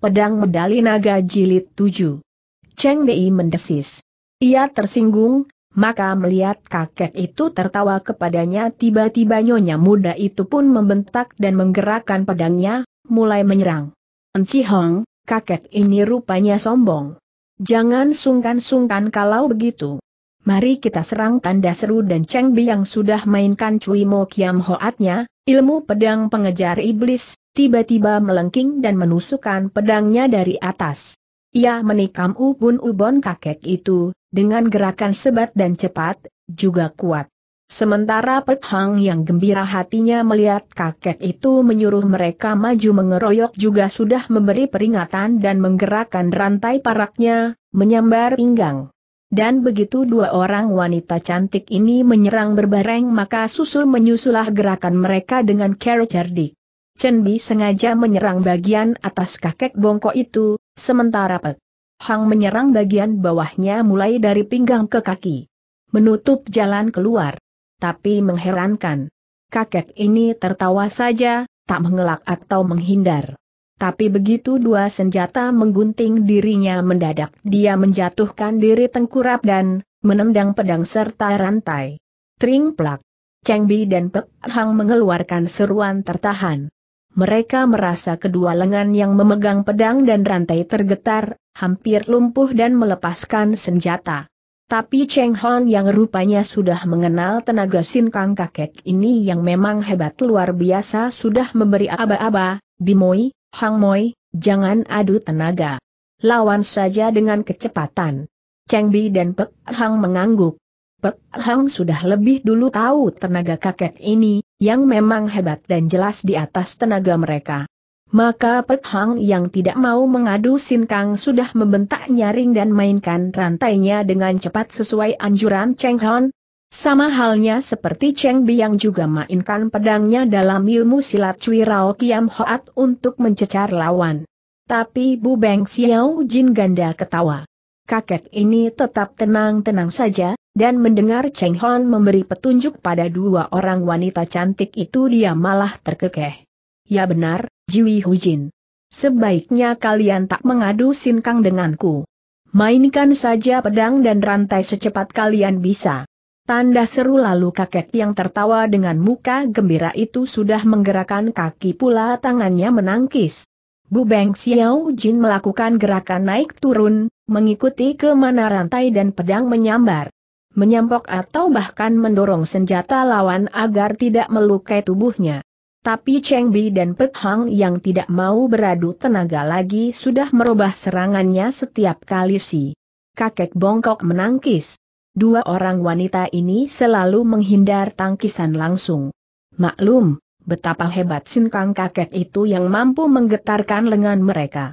Pedang Medali Naga Jilid 7. Cheng Dei mendesis. Ia tersinggung, maka melihat kakek itu tertawa kepadanya tiba-tiba nyonya muda itu pun membentak dan menggerakkan pedangnya, mulai menyerang. Enci Hong, kakek ini rupanya sombong. Jangan sungkan-sungkan kalau begitu. Mari kita serang tanda seru dan Cheng Bi yang sudah mainkan Cui Mo Kiam Hoatnya, ilmu pedang pengejar iblis, tiba-tiba melengking dan menusukkan pedangnya dari atas. Ia menikam ubun ubon kakek itu, dengan gerakan sebat dan cepat, juga kuat. Sementara Pek Hang yang gembira hatinya melihat kakek itu menyuruh mereka maju mengeroyok juga sudah memberi peringatan dan menggerakkan rantai paraknya, menyambar pinggang. Dan begitu dua orang wanita cantik ini menyerang berbareng maka susul menyusulah gerakan mereka dengan cara cerdik. Chen Bi sengaja menyerang bagian atas kakek bongkok itu, sementara Pek Hang menyerang bagian bawahnya mulai dari pinggang ke kaki. Menutup jalan keluar. Tapi mengherankan. Kakek ini tertawa saja, tak mengelak atau menghindar. Tapi begitu dua senjata menggunting dirinya mendadak dia menjatuhkan diri tengkurap dan menendang pedang serta rantai. Tring plak. Cheng Bi dan Pek Hang mengeluarkan seruan tertahan. Mereka merasa kedua lengan yang memegang pedang dan rantai tergetar, hampir lumpuh dan melepaskan senjata. Tapi Cheng Hon yang rupanya sudah mengenal tenaga Sin Kang kakek ini yang memang hebat luar biasa sudah memberi aba-aba, Bimoi, Hang Moi, jangan adu tenaga. Lawan saja dengan kecepatan. Cheng Bi dan Pek Hang mengangguk. Pek Hang sudah lebih dulu tahu tenaga kakek ini, yang memang hebat dan jelas di atas tenaga mereka. Maka Pek Hang yang tidak mau mengadu Sinkang sudah membentak nyaring dan mainkan rantainya dengan cepat sesuai anjuran Cheng Hon, sama halnya seperti Cheng Biang juga mainkan pedangnya dalam ilmu silat Cui Rao Kiam Hoat untuk mencecar lawan. Tapi Bu Beng Xiao Jin ganda ketawa. Kakek ini tetap tenang-tenang saja, dan mendengar Cheng Hon memberi petunjuk pada dua orang wanita cantik itu dia malah terkekeh. Ya benar, Jiwi Jin. Sebaiknya kalian tak mengadu sinkang denganku. Mainkan saja pedang dan rantai secepat kalian bisa. Tanda seru lalu kakek yang tertawa dengan muka gembira itu sudah menggerakkan kaki pula tangannya menangkis. Bu Beng Xiao Jin melakukan gerakan naik turun, mengikuti ke rantai dan pedang menyambar. Menyampok atau bahkan mendorong senjata lawan agar tidak melukai tubuhnya. Tapi Cheng Bi dan Pek Hang yang tidak mau beradu tenaga lagi sudah merubah serangannya setiap kali si. Kakek bongkok menangkis dua orang wanita ini selalu menghindar tangkisan langsung. Maklum, betapa hebat sinkang kakek itu yang mampu menggetarkan lengan mereka.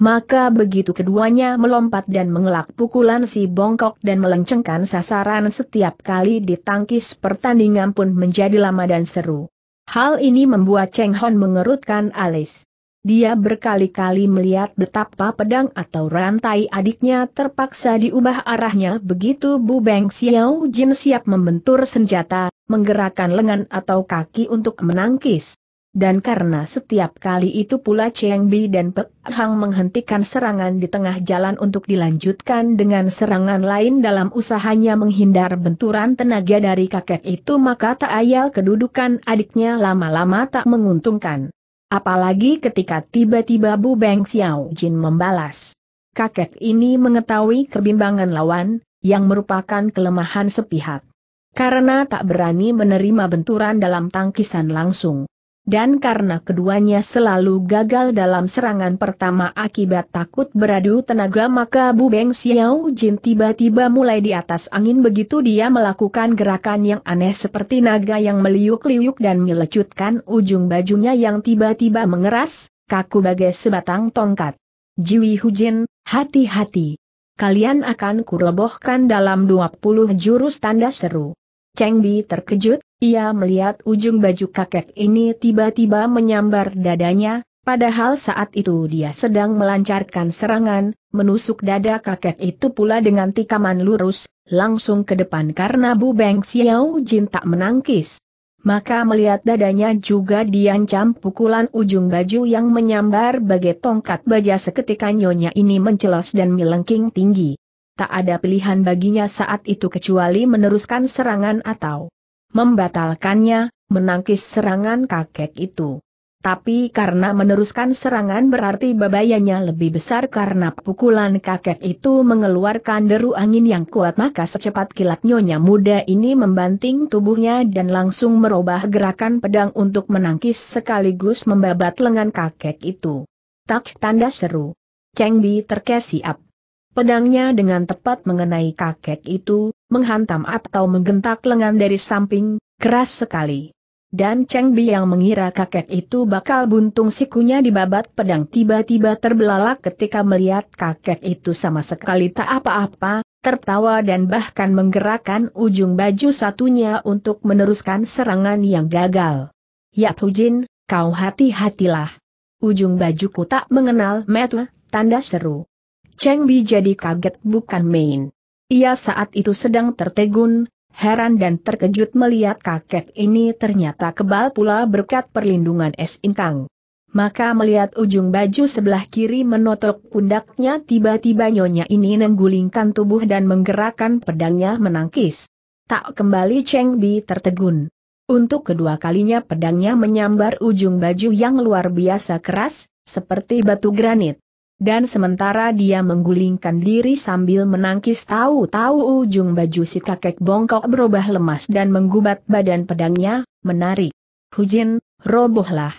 Maka begitu keduanya melompat dan mengelak pukulan si bongkok dan melencengkan sasaran setiap kali ditangkis pertandingan pun menjadi lama dan seru. Hal ini membuat Cheng Hon mengerutkan alis. Dia berkali-kali melihat betapa pedang atau rantai adiknya terpaksa diubah arahnya begitu Bu Beng Xiao Jin siap membentur senjata, menggerakkan lengan atau kaki untuk menangkis. Dan karena setiap kali itu pula Cheng Bi dan Pek Hang menghentikan serangan di tengah jalan untuk dilanjutkan dengan serangan lain dalam usahanya menghindar benturan tenaga dari kakek itu maka tak ayal kedudukan adiknya lama-lama tak menguntungkan. Apalagi ketika tiba-tiba Bu Beng Xiao Jin membalas. Kakek ini mengetahui kebimbangan lawan, yang merupakan kelemahan sepihak. Karena tak berani menerima benturan dalam tangkisan langsung, dan karena keduanya selalu gagal dalam serangan pertama akibat takut beradu tenaga maka Bu Beng Xiao Jin tiba-tiba mulai di atas angin begitu dia melakukan gerakan yang aneh seperti naga yang meliuk-liuk dan melecutkan ujung bajunya yang tiba-tiba mengeras, kaku bagai sebatang tongkat. Jiwi Hujin, hati-hati. Kalian akan kurobohkan dalam 20 jurus tanda seru. Cheng Bi terkejut, ia melihat ujung baju kakek ini tiba-tiba menyambar dadanya, padahal saat itu dia sedang melancarkan serangan, menusuk dada kakek itu pula dengan tikaman lurus, langsung ke depan karena Bu Beng Xiao Jin tak menangkis. Maka melihat dadanya juga diancam pukulan ujung baju yang menyambar bagai tongkat baja seketika nyonya ini mencelos dan melengking tinggi. Tak ada pilihan baginya saat itu kecuali meneruskan serangan atau membatalkannya, menangkis serangan kakek itu. Tapi karena meneruskan serangan berarti babayanya lebih besar karena pukulan kakek itu mengeluarkan deru angin yang kuat maka secepat kilat nyonya muda ini membanting tubuhnya dan langsung merubah gerakan pedang untuk menangkis sekaligus membabat lengan kakek itu. Tak tanda seru. Cheng Bi terkesiap. Pedangnya dengan tepat mengenai kakek itu, menghantam atau menggentak lengan dari samping, keras sekali. Dan Cheng Bi yang mengira kakek itu bakal buntung sikunya di babat pedang tiba-tiba terbelalak ketika melihat kakek itu sama sekali tak apa-apa, tertawa dan bahkan menggerakkan ujung baju satunya untuk meneruskan serangan yang gagal. Yap Hujin, kau hati-hatilah. Ujung bajuku tak mengenal metu, tanda seru. Cheng Bi jadi kaget bukan main. Ia saat itu sedang tertegun, heran dan terkejut melihat kakek ini ternyata kebal pula berkat perlindungan Es Inkang. Maka melihat ujung baju sebelah kiri menotok pundaknya tiba-tiba nyonya ini menggulingkan tubuh dan menggerakkan pedangnya menangkis. Tak kembali Cheng Bi tertegun. Untuk kedua kalinya pedangnya menyambar ujung baju yang luar biasa keras, seperti batu granit dan sementara dia menggulingkan diri sambil menangkis tahu-tahu ujung baju si kakek bongkok berubah lemas dan menggubat badan pedangnya, menarik. Hujin, robohlah.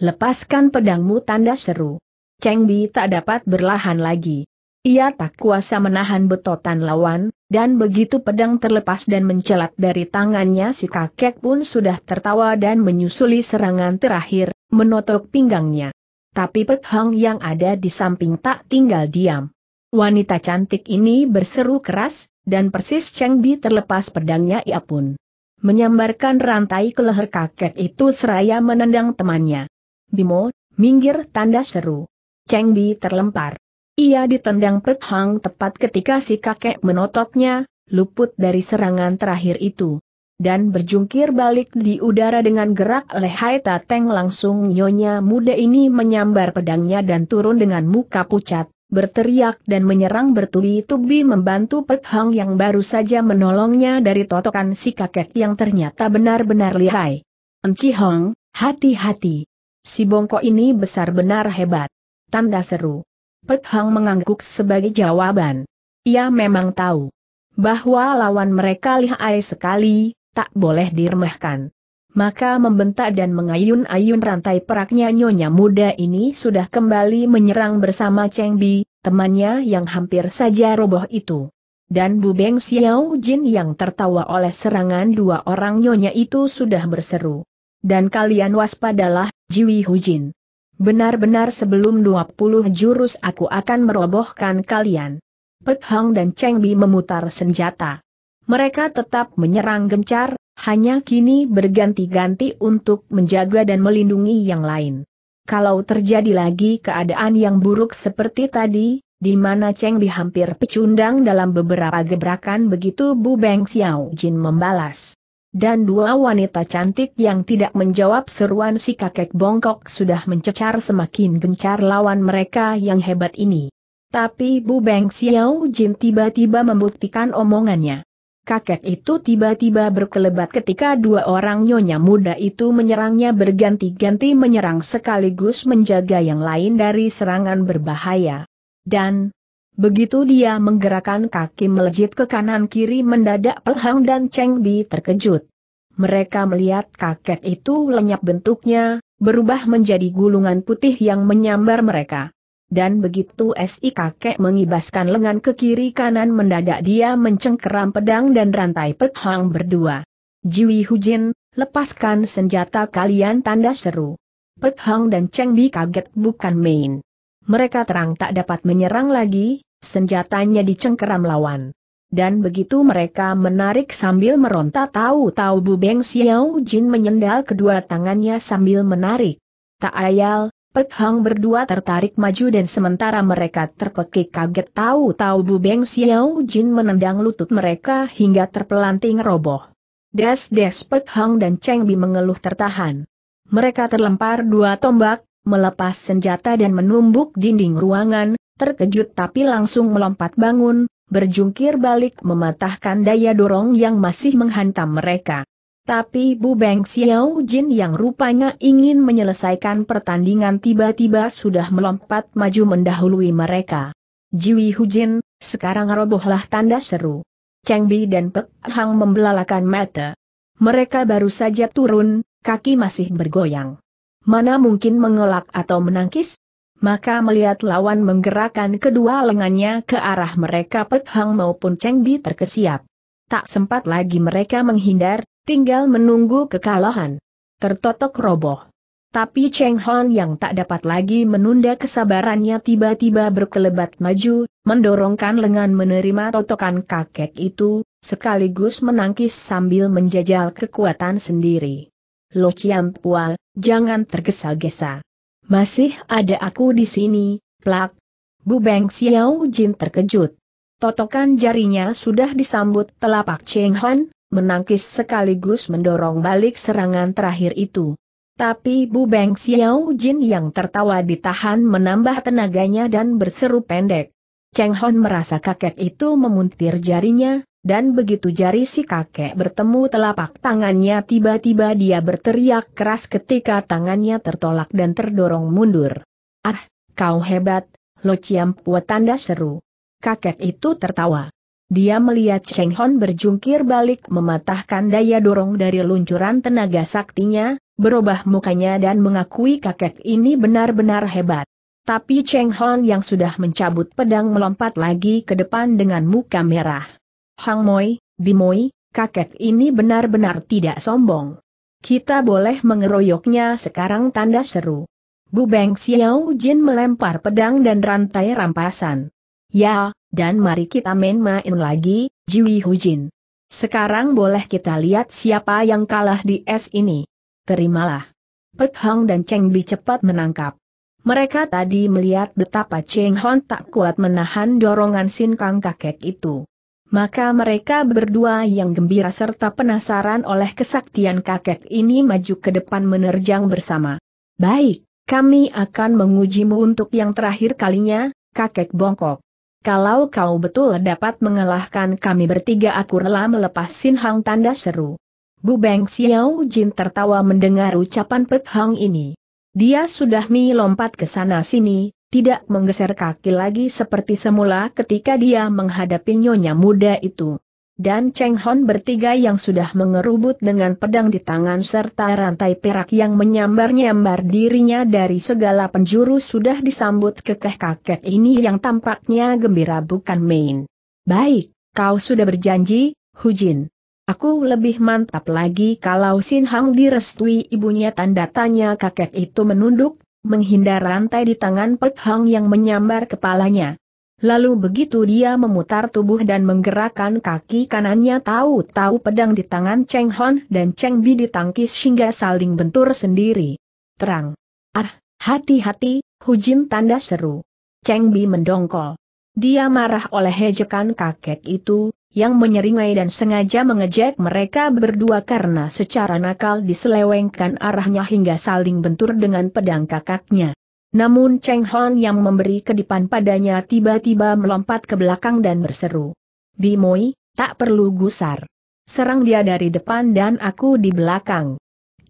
Lepaskan pedangmu tanda seru. Cheng Bi tak dapat berlahan lagi. Ia tak kuasa menahan betotan lawan, dan begitu pedang terlepas dan mencelat dari tangannya si kakek pun sudah tertawa dan menyusuli serangan terakhir, menotok pinggangnya tapi Pek Hong yang ada di samping tak tinggal diam. Wanita cantik ini berseru keras, dan persis Cheng Bi terlepas pedangnya ia pun menyambarkan rantai ke leher kakek itu seraya menendang temannya. Bimo, minggir tanda seru. Cheng Bi terlempar. Ia ditendang Pek Hong tepat ketika si kakek menotoknya, luput dari serangan terakhir itu dan berjungkir balik di udara dengan gerak lehai tateng langsung nyonya muda ini menyambar pedangnya dan turun dengan muka pucat, berteriak dan menyerang bertubi-tubi membantu Pek Hang yang baru saja menolongnya dari totokan si kakek yang ternyata benar-benar lihai. Enci Hong, hati-hati. Si bongko ini besar benar hebat. Tanda seru. Pek Hang mengangguk sebagai jawaban. Ia memang tahu bahwa lawan mereka lihai sekali, tak boleh diremehkan. Maka membentak dan mengayun-ayun rantai peraknya nyonya muda ini sudah kembali menyerang bersama Cheng Bi, temannya yang hampir saja roboh itu. Dan Bu Beng Xiao Jin yang tertawa oleh serangan dua orang nyonya itu sudah berseru. Dan kalian waspadalah, Jiwi Jin. Benar-benar sebelum 20 jurus aku akan merobohkan kalian. Pek Hang dan Cheng Bi memutar senjata. Mereka tetap menyerang gencar, hanya kini berganti-ganti untuk menjaga dan melindungi yang lain. Kalau terjadi lagi keadaan yang buruk seperti tadi, di mana Cheng dihampir hampir pecundang dalam beberapa gebrakan begitu Bu Beng Xiao Jin membalas. Dan dua wanita cantik yang tidak menjawab seruan si kakek bongkok sudah mencecar semakin gencar lawan mereka yang hebat ini. Tapi Bu Beng Xiao Jin tiba-tiba membuktikan omongannya kakek itu tiba-tiba berkelebat ketika dua orang nyonya muda itu menyerangnya berganti-ganti menyerang sekaligus menjaga yang lain dari serangan berbahaya. Dan, begitu dia menggerakkan kaki melejit ke kanan-kiri mendadak Pelhang dan Cheng Bi terkejut. Mereka melihat kakek itu lenyap bentuknya, berubah menjadi gulungan putih yang menyambar mereka dan begitu si kakek mengibaskan lengan ke kiri kanan mendadak dia mencengkeram pedang dan rantai pethang berdua. Jiwi Hujin, lepaskan senjata kalian tanda seru. Pethang dan Cheng Bi kaget bukan main. Mereka terang tak dapat menyerang lagi, senjatanya dicengkeram lawan. Dan begitu mereka menarik sambil meronta tahu-tahu Bu Beng Xiao Jin menyendal kedua tangannya sambil menarik. Tak ayal, Pek Hang berdua tertarik maju dan sementara mereka terpekik kaget tahu-tahu Bu Beng Xiao Jin menendang lutut mereka hingga terpelanting roboh. Des-des Pek Hang dan Cheng Bi mengeluh tertahan. Mereka terlempar dua tombak, melepas senjata dan menumbuk dinding ruangan, terkejut tapi langsung melompat bangun, berjungkir balik mematahkan daya dorong yang masih menghantam mereka. Tapi Bu Beng Xiao Jin yang rupanya ingin menyelesaikan pertandingan tiba-tiba sudah melompat maju mendahului mereka. Jiwi Jin, sekarang robohlah tanda seru. Cheng Bi dan Pek Hang membelalakan mata. Mereka baru saja turun, kaki masih bergoyang. Mana mungkin mengelak atau menangkis? Maka melihat lawan menggerakkan kedua lengannya ke arah mereka Pek Hang maupun Cheng Bi terkesiap. Tak sempat lagi mereka menghindar, Tinggal menunggu kekalahan. Tertotok roboh. Tapi Cheng Hon yang tak dapat lagi menunda kesabarannya tiba-tiba berkelebat maju, mendorongkan lengan menerima totokan kakek itu, sekaligus menangkis sambil menjajal kekuatan sendiri. Lo Chiam Pua, jangan tergesa-gesa. Masih ada aku di sini, plak. Bu Beng Xiao Jin terkejut. Totokan jarinya sudah disambut telapak Cheng Hon, menangkis sekaligus mendorong balik serangan terakhir itu. Tapi Bu Beng Xiao Jin yang tertawa ditahan menambah tenaganya dan berseru pendek. Cheng Hon merasa kakek itu memuntir jarinya, dan begitu jari si kakek bertemu telapak tangannya tiba-tiba dia berteriak keras ketika tangannya tertolak dan terdorong mundur. Ah, kau hebat, Lo Chiam tanda seru. Kakek itu tertawa. Dia melihat Cheng Hon berjungkir balik mematahkan daya dorong dari luncuran tenaga saktinya, berubah mukanya dan mengakui kakek ini benar-benar hebat. Tapi Cheng Hon yang sudah mencabut pedang melompat lagi ke depan dengan muka merah. Hang Moi, Bimoi, kakek ini benar-benar tidak sombong. Kita boleh mengeroyoknya sekarang tanda seru. Bu Beng Xiao Jin melempar pedang dan rantai rampasan. Ya, dan mari kita main-main lagi, Jiwi Hujin. Sekarang boleh kita lihat siapa yang kalah di es ini. Terimalah. Pek Hong dan Cheng Bi cepat menangkap. Mereka tadi melihat betapa Cheng Hon tak kuat menahan dorongan Sin Kang kakek itu. Maka mereka berdua yang gembira serta penasaran oleh kesaktian kakek ini maju ke depan menerjang bersama. Baik, kami akan mengujimu untuk yang terakhir kalinya, kakek bongkok kalau kau betul dapat mengalahkan kami bertiga aku rela melepas Sin Hang tanda seru. Bu Beng Xiao Jin tertawa mendengar ucapan Pek Hang ini. Dia sudah mi lompat ke sana sini, tidak menggeser kaki lagi seperti semula ketika dia menghadapi nyonya muda itu dan Cheng Hon bertiga yang sudah mengerubut dengan pedang di tangan serta rantai perak yang menyambar-nyambar dirinya dari segala penjuru sudah disambut kekeh-kakek ini yang tampaknya gembira bukan main. Baik, kau sudah berjanji, Hu Jin. Aku lebih mantap lagi kalau Sin Hang direstui ibunya tanda tanya kakek itu menunduk, menghindar rantai di tangan Pek Hang yang menyambar kepalanya. Lalu begitu dia memutar tubuh dan menggerakkan kaki kanannya tahu-tahu pedang di tangan Cheng Hon dan Cheng Bi ditangkis hingga saling bentur sendiri. Terang. Ah, hati-hati, Jin tanda seru. Cheng Bi mendongkol. Dia marah oleh hejekan kakek itu, yang menyeringai dan sengaja mengejek mereka berdua karena secara nakal diselewengkan arahnya hingga saling bentur dengan pedang kakaknya. Namun Cheng Hon yang memberi kedipan padanya tiba-tiba melompat ke belakang dan berseru. Bimoi, tak perlu gusar. Serang dia dari depan dan aku di belakang.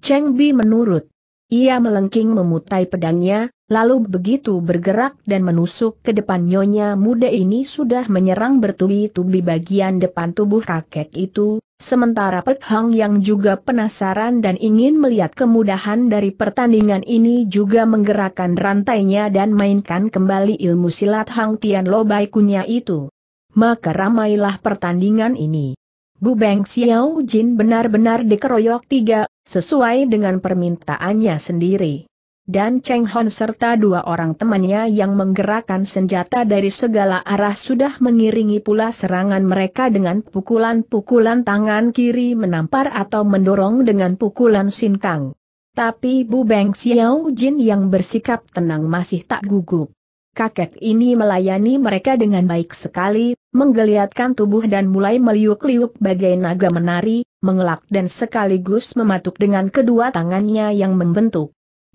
Cheng Bi menurut. Ia melengking memutai pedangnya, lalu begitu bergerak dan menusuk ke depan nyonya muda ini sudah menyerang bertubi-tubi bagian depan tubuh kakek itu, Sementara Pek Hang yang juga penasaran dan ingin melihat kemudahan dari pertandingan ini juga menggerakkan rantainya dan mainkan kembali ilmu silat Hang Tian Lo Baikunya itu. Maka ramailah pertandingan ini. Bu Beng Xiao Jin benar-benar dikeroyok tiga, sesuai dengan permintaannya sendiri dan Cheng Hon serta dua orang temannya yang menggerakkan senjata dari segala arah sudah mengiringi pula serangan mereka dengan pukulan-pukulan tangan kiri menampar atau mendorong dengan pukulan sinkang. Tapi Bu Beng Xiao Jin yang bersikap tenang masih tak gugup. Kakek ini melayani mereka dengan baik sekali, menggeliatkan tubuh dan mulai meliuk-liuk bagai naga menari, mengelak dan sekaligus mematuk dengan kedua tangannya yang membentuk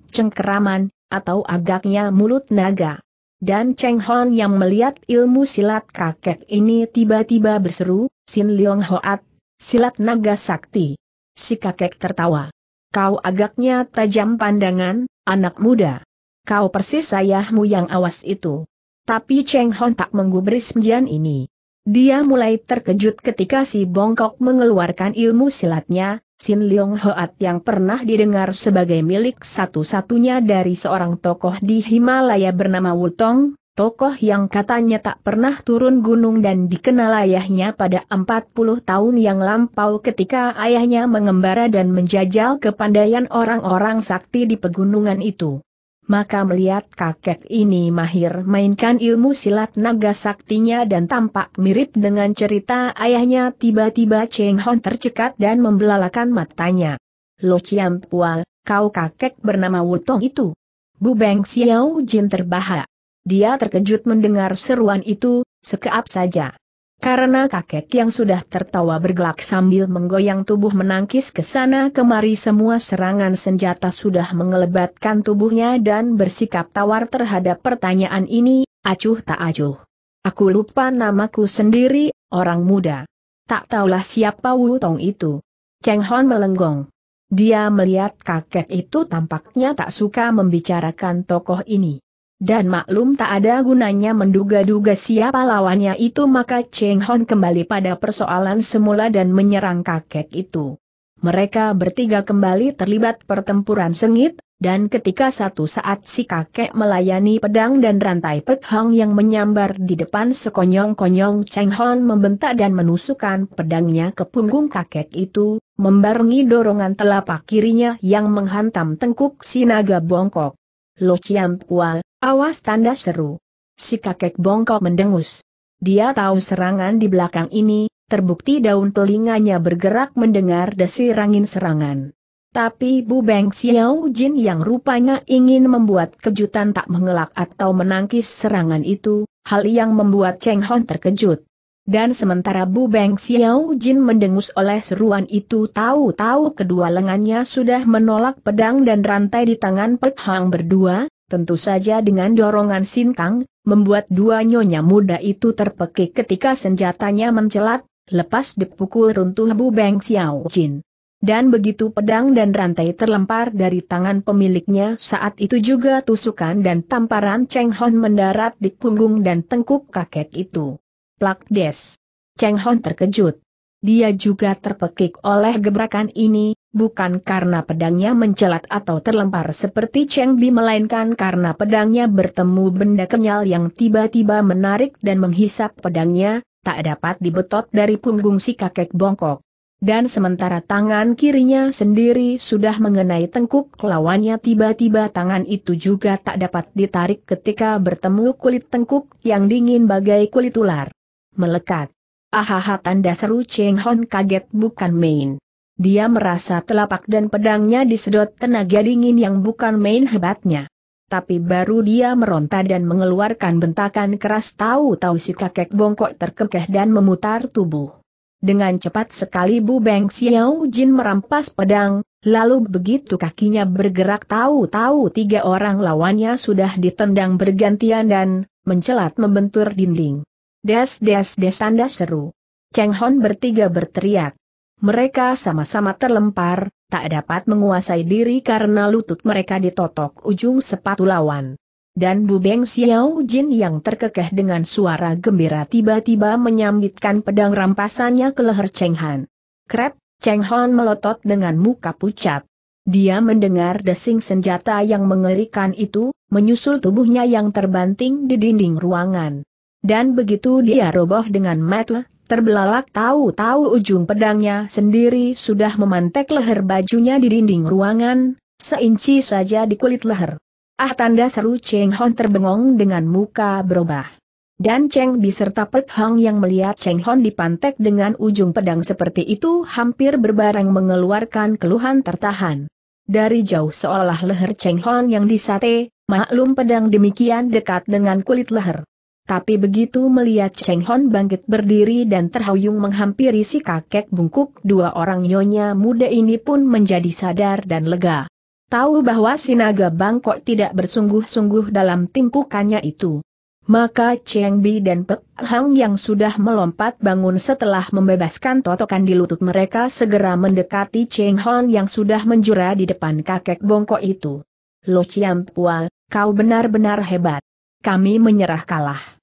cengkeraman, atau agaknya mulut naga. Dan Cheng Hon yang melihat ilmu silat kakek ini tiba-tiba berseru, Sin Leong Hoat, silat naga sakti. Si kakek tertawa. Kau agaknya tajam pandangan, anak muda. Kau persis ayahmu yang awas itu. Tapi Cheng Hon tak menggubris penjian ini. Dia mulai terkejut ketika si bongkok mengeluarkan ilmu silatnya, Sin Leong Hoat yang pernah didengar sebagai milik satu-satunya dari seorang tokoh di Himalaya bernama Wutong, tokoh yang katanya tak pernah turun gunung dan dikenal ayahnya pada 40 tahun yang lampau ketika ayahnya mengembara dan menjajal kepandaian orang-orang sakti di pegunungan itu. Maka melihat kakek ini mahir mainkan ilmu silat naga saktinya dan tampak mirip dengan cerita ayahnya tiba-tiba Cheng Hon tercekat dan membelalakan matanya. Lo Chiam Pua, kau kakek bernama Wutong itu. Bu Beng Xiao Jin terbahak. Dia terkejut mendengar seruan itu, sekeap saja. Karena kakek yang sudah tertawa bergelak sambil menggoyang tubuh menangkis ke sana kemari semua serangan senjata sudah mengelebatkan tubuhnya dan bersikap tawar terhadap pertanyaan ini, acuh tak acuh. Aku lupa namaku sendiri, orang muda. Tak tahulah siapa Wu Tong itu. Cheng Hon melenggong. Dia melihat kakek itu tampaknya tak suka membicarakan tokoh ini. Dan maklum tak ada gunanya menduga-duga siapa lawannya itu maka Cheng Hon kembali pada persoalan semula dan menyerang kakek itu. Mereka bertiga kembali terlibat pertempuran sengit, dan ketika satu saat si kakek melayani pedang dan rantai Pek Hong yang menyambar di depan sekonyong-konyong Cheng Hon membentak dan menusukkan pedangnya ke punggung kakek itu, membarungi dorongan telapak kirinya yang menghantam tengkuk si naga bongkok. Lo Chiam Pua, Awas tanda seru. Si kakek bongkok mendengus. Dia tahu serangan di belakang ini, terbukti daun telinganya bergerak mendengar desir angin serangan. Tapi Bu Beng Xiao Jin yang rupanya ingin membuat kejutan tak mengelak atau menangkis serangan itu, hal yang membuat Cheng Hon terkejut. Dan sementara Bu Beng Xiao Jin mendengus oleh seruan itu tahu-tahu kedua lengannya sudah menolak pedang dan rantai di tangan Pek Hang berdua, tentu saja dengan dorongan sintang, membuat dua nyonya muda itu terpekik ketika senjatanya mencelat, lepas dipukul runtuh Bu Beng Xiao Jin. Dan begitu pedang dan rantai terlempar dari tangan pemiliknya saat itu juga tusukan dan tamparan Cheng Hon mendarat di punggung dan tengkuk kakek itu. Plak des. Cheng Hon terkejut. Dia juga terpekik oleh gebrakan ini, bukan karena pedangnya mencelat atau terlempar seperti Cheng Bi melainkan karena pedangnya bertemu benda kenyal yang tiba-tiba menarik dan menghisap pedangnya, tak dapat dibetot dari punggung si kakek bongkok. Dan sementara tangan kirinya sendiri sudah mengenai tengkuk lawannya tiba-tiba tangan itu juga tak dapat ditarik ketika bertemu kulit tengkuk yang dingin bagai kulit ular. Melekat. Ahaha tanda seru Cheng Hon kaget bukan main dia merasa telapak dan pedangnya disedot tenaga dingin yang bukan main hebatnya. Tapi baru dia meronta dan mengeluarkan bentakan keras tahu-tahu si kakek bongkok terkekeh dan memutar tubuh. Dengan cepat sekali Bu Beng Xiao Jin merampas pedang, lalu begitu kakinya bergerak tahu-tahu tiga orang lawannya sudah ditendang bergantian dan mencelat membentur dinding. Des des des tanda seru. Cheng Hon bertiga berteriak mereka sama-sama terlempar, tak dapat menguasai diri karena lutut mereka ditotok ujung sepatu lawan. Dan Bu Beng Xiao Jin yang terkekeh dengan suara gembira tiba-tiba menyambitkan pedang rampasannya ke leher Cheng Han. Krep, Cheng Han melotot dengan muka pucat. Dia mendengar desing senjata yang mengerikan itu, menyusul tubuhnya yang terbanting di dinding ruangan. Dan begitu dia roboh dengan mata Terbelalak tahu-tahu ujung pedangnya sendiri sudah memantek leher bajunya di dinding ruangan, seinci saja di kulit leher. Ah tanda seru Cheng Hon terbengong dengan muka berubah. Dan Cheng Bi serta Pek Hang yang melihat Cheng Hon dipantek dengan ujung pedang seperti itu hampir berbareng mengeluarkan keluhan tertahan. Dari jauh seolah leher Cheng Hon yang disate, maklum pedang demikian dekat dengan kulit leher. Tapi begitu melihat Cheng Hon bangkit berdiri dan terhuyung menghampiri si kakek bungkuk, dua orang nyonya muda ini pun menjadi sadar dan lega. Tahu bahwa si naga bangkok tidak bersungguh-sungguh dalam timpukannya itu. Maka Cheng Bi dan Pek Hang yang sudah melompat bangun setelah membebaskan totokan di lutut mereka segera mendekati Cheng Hon yang sudah menjura di depan kakek bongkok itu. Lo Chiam Pua, kau benar-benar hebat. Kami menyerah kalah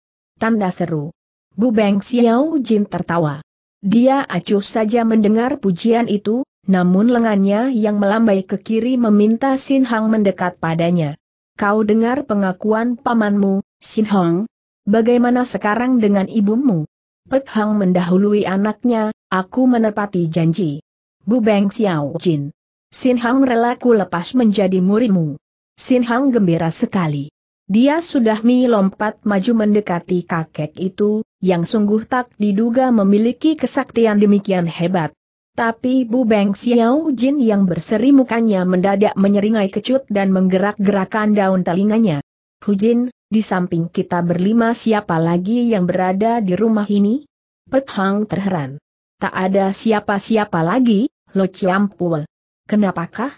tanda seru. Bu Beng Xiao Jin tertawa. Dia acuh saja mendengar pujian itu, namun lengannya yang melambai ke kiri meminta Sin Hang mendekat padanya. Kau dengar pengakuan pamanmu, Sin Hang? Bagaimana sekarang dengan ibumu? Pek Hang mendahului anaknya, aku menepati janji. Bu Beng Xiao Jin. Sin Hang rela ku lepas menjadi murimu. Sin Hang gembira sekali. Dia sudah melompat maju mendekati kakek itu, yang sungguh tak diduga memiliki kesaktian demikian hebat. Tapi Bu Beng Xiao Jin yang berseri mukanya mendadak menyeringai kecut dan menggerak-gerakan daun telinganya. Hu Jin, di samping kita berlima siapa lagi yang berada di rumah ini? Pet Hang terheran. Tak ada siapa-siapa lagi, Lo Chiampul. Kenapakah?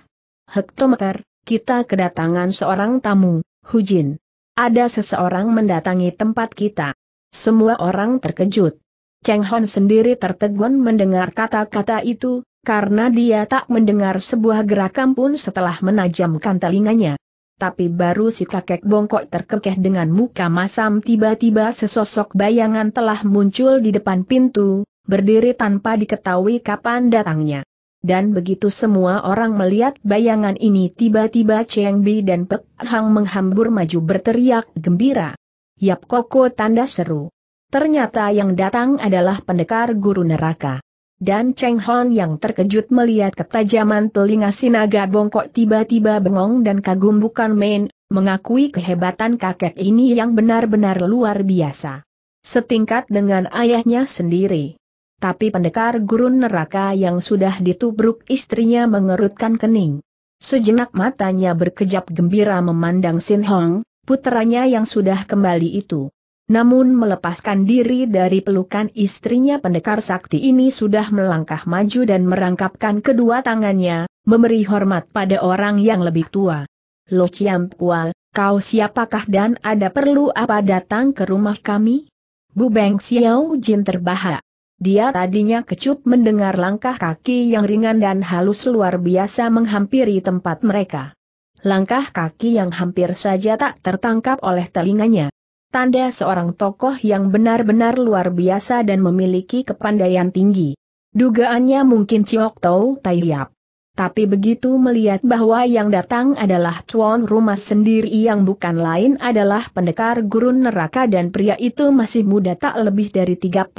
Hektometer, kita kedatangan seorang tamu. Hujin. Ada seseorang mendatangi tempat kita. Semua orang terkejut. Cheng Hon sendiri tertegun mendengar kata-kata itu, karena dia tak mendengar sebuah gerakan pun setelah menajamkan telinganya. Tapi baru si kakek bongkok terkekeh dengan muka masam tiba-tiba sesosok bayangan telah muncul di depan pintu, berdiri tanpa diketahui kapan datangnya dan begitu semua orang melihat bayangan ini tiba-tiba Cheng Bi dan Pek Hang menghambur maju berteriak gembira. Yap Koko tanda seru. Ternyata yang datang adalah pendekar guru neraka. Dan Cheng Hon yang terkejut melihat ketajaman telinga sinaga bongkok tiba-tiba bengong dan kagum bukan main, mengakui kehebatan kakek ini yang benar-benar luar biasa. Setingkat dengan ayahnya sendiri tapi pendekar gurun neraka yang sudah ditubruk istrinya mengerutkan kening. Sejenak matanya berkejap gembira memandang Sin Hong, puteranya yang sudah kembali itu. Namun melepaskan diri dari pelukan istrinya pendekar sakti ini sudah melangkah maju dan merangkapkan kedua tangannya, memberi hormat pada orang yang lebih tua. Lo Chiam Pua, kau siapakah dan ada perlu apa datang ke rumah kami? Bu Beng Xiao Jin terbahak. Dia tadinya kecup mendengar langkah kaki yang ringan dan halus luar biasa menghampiri tempat mereka. Langkah kaki yang hampir saja tak tertangkap oleh telinganya. Tanda seorang tokoh yang benar-benar luar biasa dan memiliki kepandaian tinggi. Dugaannya mungkin Ciok Tau Tai Yap. Tapi begitu melihat bahwa yang datang adalah cuan rumah sendiri yang bukan lain adalah pendekar gurun neraka dan pria itu masih muda tak lebih dari 32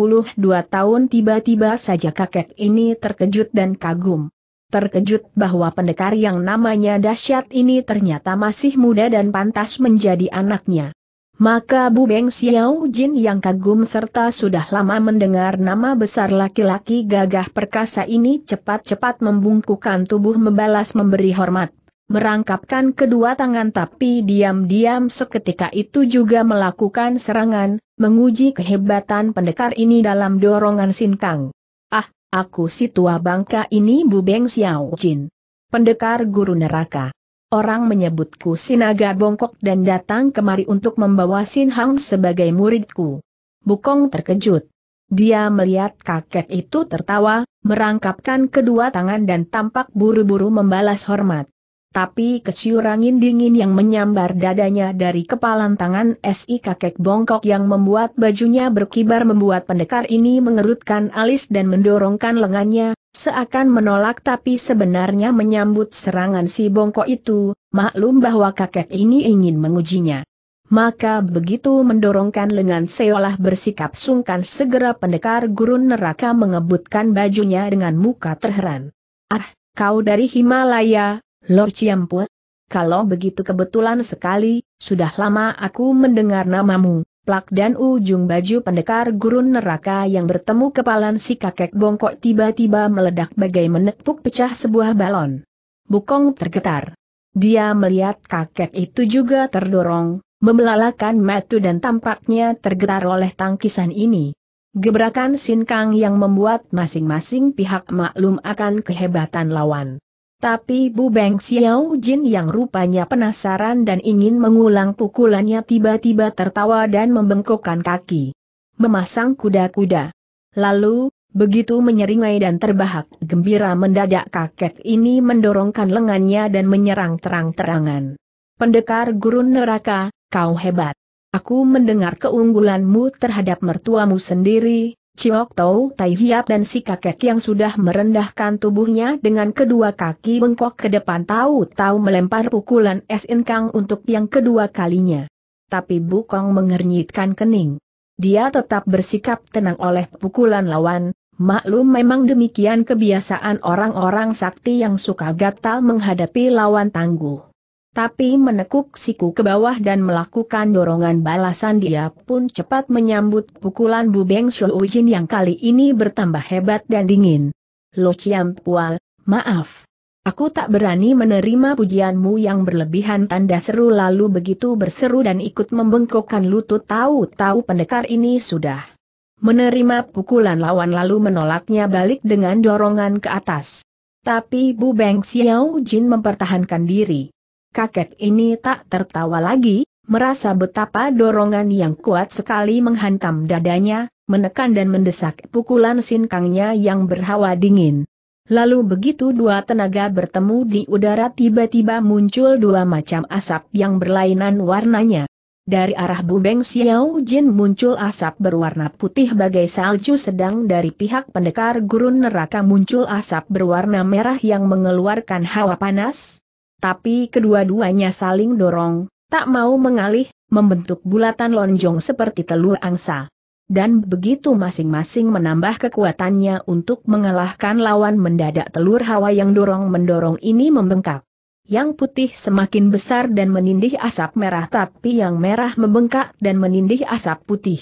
tahun tiba-tiba saja kakek ini terkejut dan kagum. Terkejut bahwa pendekar yang namanya dahsyat ini ternyata masih muda dan pantas menjadi anaknya. Maka Bu Beng Xiao Jin yang kagum serta sudah lama mendengar nama besar laki-laki gagah perkasa ini cepat-cepat membungkukan tubuh membalas memberi hormat. Merangkapkan kedua tangan tapi diam-diam seketika itu juga melakukan serangan, menguji kehebatan pendekar ini dalam dorongan sinkang. Ah, aku si tua bangka ini Bu Beng Xiao Jin. Pendekar guru neraka. Orang menyebutku Sinaga Bongkok dan datang kemari untuk membawa Sin Hang sebagai muridku. Bukong terkejut. Dia melihat kakek itu tertawa, merangkapkan kedua tangan dan tampak buru-buru membalas hormat. Tapi kesiurangin dingin yang menyambar dadanya dari kepalan tangan SI kakek bongkok yang membuat bajunya berkibar membuat pendekar ini mengerutkan alis dan mendorongkan lengannya, seakan menolak tapi sebenarnya menyambut serangan si bongkok itu, maklum bahwa kakek ini ingin mengujinya. Maka begitu mendorongkan lengan seolah bersikap sungkan segera pendekar gurun neraka mengebutkan bajunya dengan muka terheran. Ah, kau dari Himalaya, Lord Ciampu? Kalau begitu kebetulan sekali, sudah lama aku mendengar namamu, plak dan ujung baju pendekar gurun neraka yang bertemu kepalan si kakek bongkok tiba-tiba meledak bagai menepuk pecah sebuah balon. Bukong tergetar. Dia melihat kakek itu juga terdorong, membelalakan matu dan tampaknya tergetar oleh tangkisan ini. Gebrakan sinkang yang membuat masing-masing pihak maklum akan kehebatan lawan. Tapi Bu Beng Xiao Jin yang rupanya penasaran dan ingin mengulang pukulannya tiba-tiba tertawa dan membengkokkan kaki. Memasang kuda-kuda. Lalu, begitu menyeringai dan terbahak gembira mendadak kakek ini mendorongkan lengannya dan menyerang terang-terangan. Pendekar gurun neraka, kau hebat. Aku mendengar keunggulanmu terhadap mertuamu sendiri, Ciok Tau Tai Hiap dan si kakek yang sudah merendahkan tubuhnya dengan kedua kaki bengkok ke depan tahu-tahu melempar pukulan es inkang untuk yang kedua kalinya. Tapi Bukong mengernyitkan kening. Dia tetap bersikap tenang oleh pukulan lawan, maklum memang demikian kebiasaan orang-orang sakti yang suka gatal menghadapi lawan tangguh tapi menekuk siku ke bawah dan melakukan dorongan balasan dia pun cepat menyambut pukulan Bu Beng Shou Jin yang kali ini bertambah hebat dan dingin. Lo Chiam Pua, maaf. Aku tak berani menerima pujianmu yang berlebihan tanda seru lalu begitu berseru dan ikut membengkokkan lutut tahu-tahu pendekar ini sudah menerima pukulan lawan lalu menolaknya balik dengan dorongan ke atas. Tapi Bu Beng Xiao Jin mempertahankan diri kakek ini tak tertawa lagi, merasa betapa dorongan yang kuat sekali menghantam dadanya, menekan dan mendesak pukulan sinkangnya yang berhawa dingin. Lalu begitu dua tenaga bertemu di udara tiba-tiba muncul dua macam asap yang berlainan warnanya. Dari arah Bubeng Xiao Jin muncul asap berwarna putih bagai salju sedang dari pihak pendekar gurun neraka muncul asap berwarna merah yang mengeluarkan hawa panas, tapi kedua-duanya saling dorong, tak mau mengalih, membentuk bulatan lonjong seperti telur angsa. Dan begitu masing-masing menambah kekuatannya untuk mengalahkan lawan mendadak telur hawa yang dorong-mendorong ini membengkak. Yang putih semakin besar dan menindih asap merah tapi yang merah membengkak dan menindih asap putih.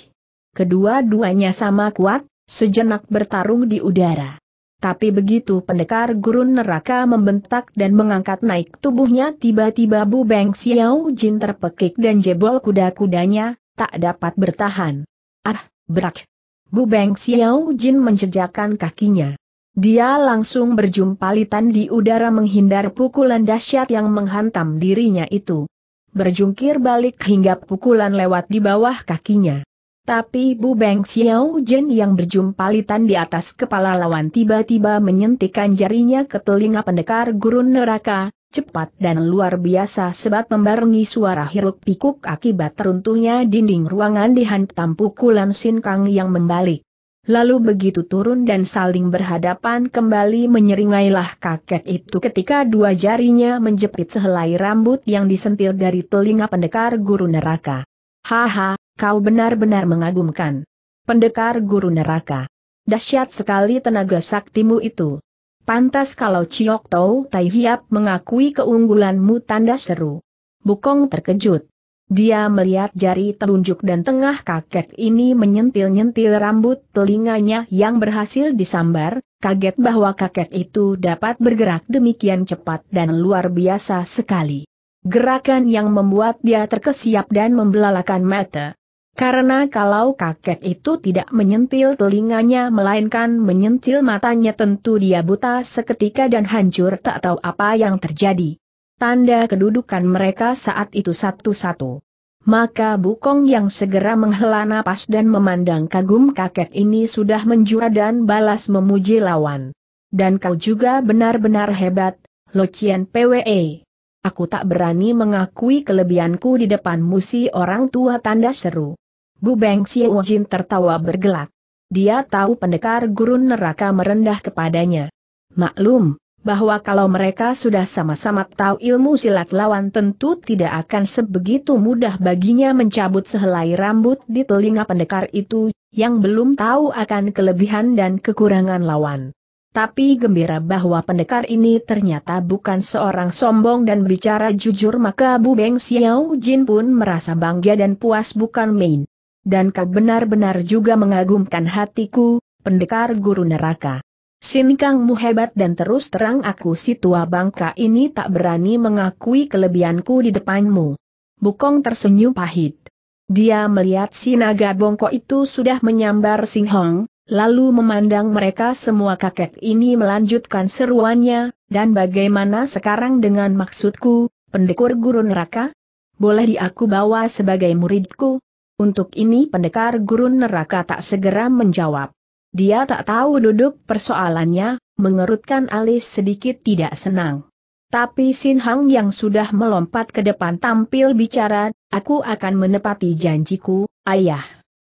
Kedua-duanya sama kuat, sejenak bertarung di udara. Tapi begitu pendekar gurun neraka membentak dan mengangkat naik tubuhnya tiba-tiba Bu Beng Xiao Jin terpekik dan jebol kuda-kudanya, tak dapat bertahan. Ah, berak. Bu Beng Xiao Jin menjejakkan kakinya. Dia langsung berjumpa litan di udara menghindar pukulan dahsyat yang menghantam dirinya itu. Berjungkir balik hingga pukulan lewat di bawah kakinya. Tapi Bu Beng Xiao Jen yang litan di atas kepala lawan tiba-tiba menyentikan jarinya ke telinga pendekar gurun neraka, cepat dan luar biasa sebab membarengi suara hiruk pikuk akibat teruntuhnya dinding ruangan dihantam pukulan sin Kang yang membalik. Lalu begitu turun dan saling berhadapan kembali menyeringailah kakek itu ketika dua jarinya menjepit sehelai rambut yang disentil dari telinga pendekar guru neraka. Haha, Kau benar-benar mengagumkan. Pendekar guru neraka. Dahsyat sekali tenaga saktimu itu. Pantas kalau Ciok Tau Tai Hiap mengakui keunggulanmu tanda seru. Bukong terkejut. Dia melihat jari telunjuk dan tengah kakek ini menyentil-nyentil rambut telinganya yang berhasil disambar, kaget bahwa kakek itu dapat bergerak demikian cepat dan luar biasa sekali. Gerakan yang membuat dia terkesiap dan membelalakan mata. Karena kalau kakek itu tidak menyentil telinganya melainkan menyentil matanya tentu dia buta seketika dan hancur tak tahu apa yang terjadi. Tanda kedudukan mereka saat itu satu-satu. Maka Bukong yang segera menghela napas dan memandang kagum kakek ini sudah menjura dan balas memuji lawan. Dan kau juga benar-benar hebat, Locian PWE. Aku tak berani mengakui kelebihanku di depan musi orang tua tanda seru. Bu Beng Xiao Jin tertawa bergelak. Dia tahu pendekar gurun neraka merendah kepadanya. Maklum, bahwa kalau mereka sudah sama-sama tahu ilmu silat lawan tentu tidak akan sebegitu mudah baginya mencabut sehelai rambut di telinga pendekar itu, yang belum tahu akan kelebihan dan kekurangan lawan. Tapi gembira bahwa pendekar ini ternyata bukan seorang sombong dan bicara jujur maka Bu Beng Xiao Jin pun merasa bangga dan puas bukan main dan kau benar-benar juga mengagumkan hatiku, pendekar guru neraka. Sinkangmu hebat dan terus terang aku si tua bangka ini tak berani mengakui kelebihanku di depanmu. Bukong tersenyum pahit. Dia melihat si naga bongkok itu sudah menyambar Sing Hong, lalu memandang mereka semua kakek ini melanjutkan seruannya, dan bagaimana sekarang dengan maksudku, pendekur guru neraka? Boleh diaku bawa sebagai muridku? Untuk ini pendekar gurun neraka tak segera menjawab. Dia tak tahu duduk persoalannya, mengerutkan alis sedikit tidak senang. Tapi Sin Hang yang sudah melompat ke depan tampil bicara, aku akan menepati janjiku, ayah.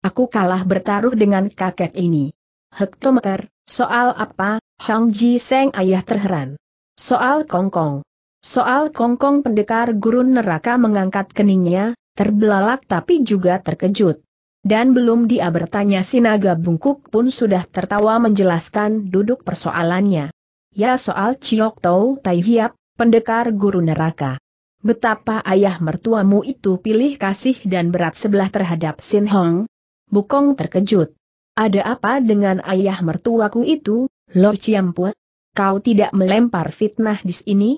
Aku kalah bertaruh dengan kakek ini. Hektometer, soal apa, Hang Ji Seng ayah terheran. Soal Kongkong. Soal Kongkong pendekar gurun neraka mengangkat keningnya, terbelalak tapi juga terkejut. Dan belum dia bertanya sinaga bungkuk pun sudah tertawa menjelaskan duduk persoalannya. Ya soal Ciok Tau Tai Hiap, pendekar guru neraka. Betapa ayah mertuamu itu pilih kasih dan berat sebelah terhadap Sin Hong? Bukong terkejut. Ada apa dengan ayah mertuaku itu, Lord Ciampu? Kau tidak melempar fitnah di sini?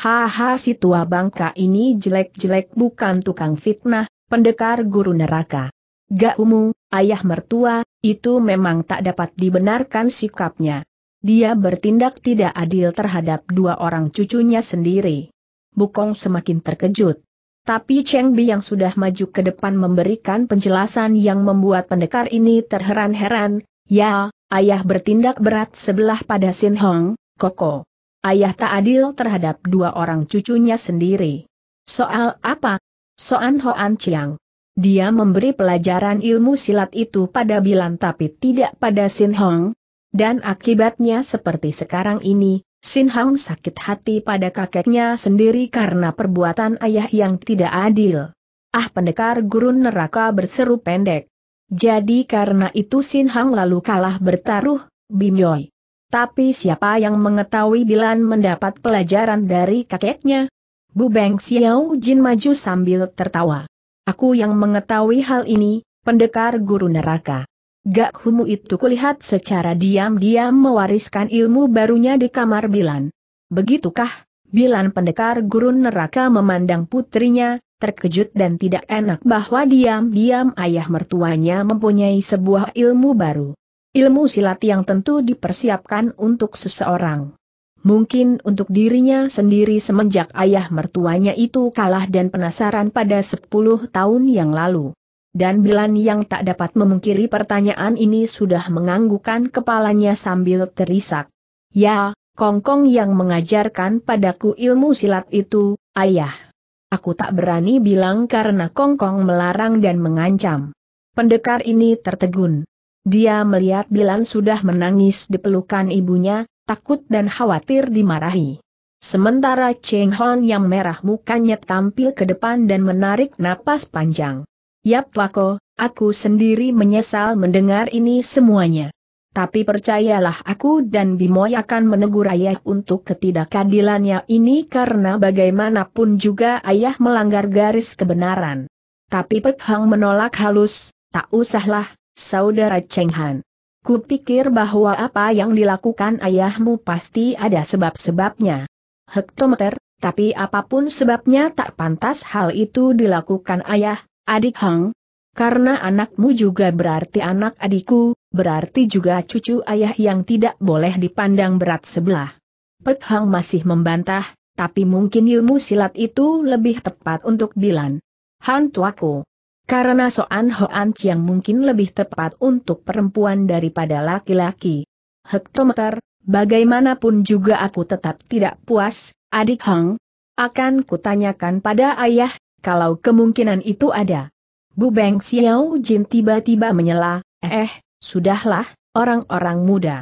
Haha si tua bangka ini jelek-jelek bukan tukang fitnah, pendekar guru neraka. Gak umu, ayah mertua, itu memang tak dapat dibenarkan sikapnya. Dia bertindak tidak adil terhadap dua orang cucunya sendiri. Bukong semakin terkejut. Tapi Cheng Bi yang sudah maju ke depan memberikan penjelasan yang membuat pendekar ini terheran-heran, ya, ayah bertindak berat sebelah pada Sin Hong, Koko. Ayah tak adil terhadap dua orang cucunya sendiri. Soal apa? Soan Hoan Chiang. Dia memberi pelajaran ilmu silat itu pada Bilan tapi tidak pada Sin Hong. Dan akibatnya seperti sekarang ini, Sin Hong sakit hati pada kakeknya sendiri karena perbuatan ayah yang tidak adil. Ah pendekar gurun neraka berseru pendek. Jadi karena itu Sin Hong lalu kalah bertaruh, Bim tapi siapa yang mengetahui Bilan mendapat pelajaran dari kakeknya? Bu Beng Xiao Jin maju sambil tertawa. Aku yang mengetahui hal ini, pendekar guru neraka. Gak Humu itu kulihat secara diam-diam mewariskan ilmu barunya di kamar Bilan. Begitukah? Bilan pendekar guru neraka memandang putrinya, terkejut dan tidak enak bahwa diam-diam ayah mertuanya mempunyai sebuah ilmu baru. Ilmu silat yang tentu dipersiapkan untuk seseorang. Mungkin untuk dirinya sendiri semenjak ayah mertuanya itu kalah dan penasaran pada 10 tahun yang lalu. Dan Bilan yang tak dapat memungkiri pertanyaan ini sudah menganggukan kepalanya sambil terisak. Ya, Kongkong yang mengajarkan padaku ilmu silat itu, ayah. Aku tak berani bilang karena Kongkong melarang dan mengancam. Pendekar ini tertegun. Dia melihat Bilan sudah menangis di pelukan ibunya, takut dan khawatir dimarahi. Sementara Cheng Hon yang merah mukanya tampil ke depan dan menarik napas panjang. Yap Wako, aku sendiri menyesal mendengar ini semuanya. Tapi percayalah aku dan Bimoy akan menegur ayah untuk ketidakadilannya ini karena bagaimanapun juga ayah melanggar garis kebenaran. Tapi Pek Hang menolak halus, tak usahlah, saudara Cheng Han. Kupikir bahwa apa yang dilakukan ayahmu pasti ada sebab-sebabnya. Hektometer, tapi apapun sebabnya tak pantas hal itu dilakukan ayah, adik Hang. Karena anakmu juga berarti anak adikku, berarti juga cucu ayah yang tidak boleh dipandang berat sebelah. Pek Hang masih membantah, tapi mungkin ilmu silat itu lebih tepat untuk Bilan. Han tuaku. Karena Soan Hoan Chiang mungkin lebih tepat untuk perempuan daripada laki-laki. Hektometer, bagaimanapun juga aku tetap tidak puas, adik Hang. Akan kutanyakan pada ayah, kalau kemungkinan itu ada. Bu Beng Xiao Jin tiba-tiba menyela, eh, sudahlah, orang-orang muda.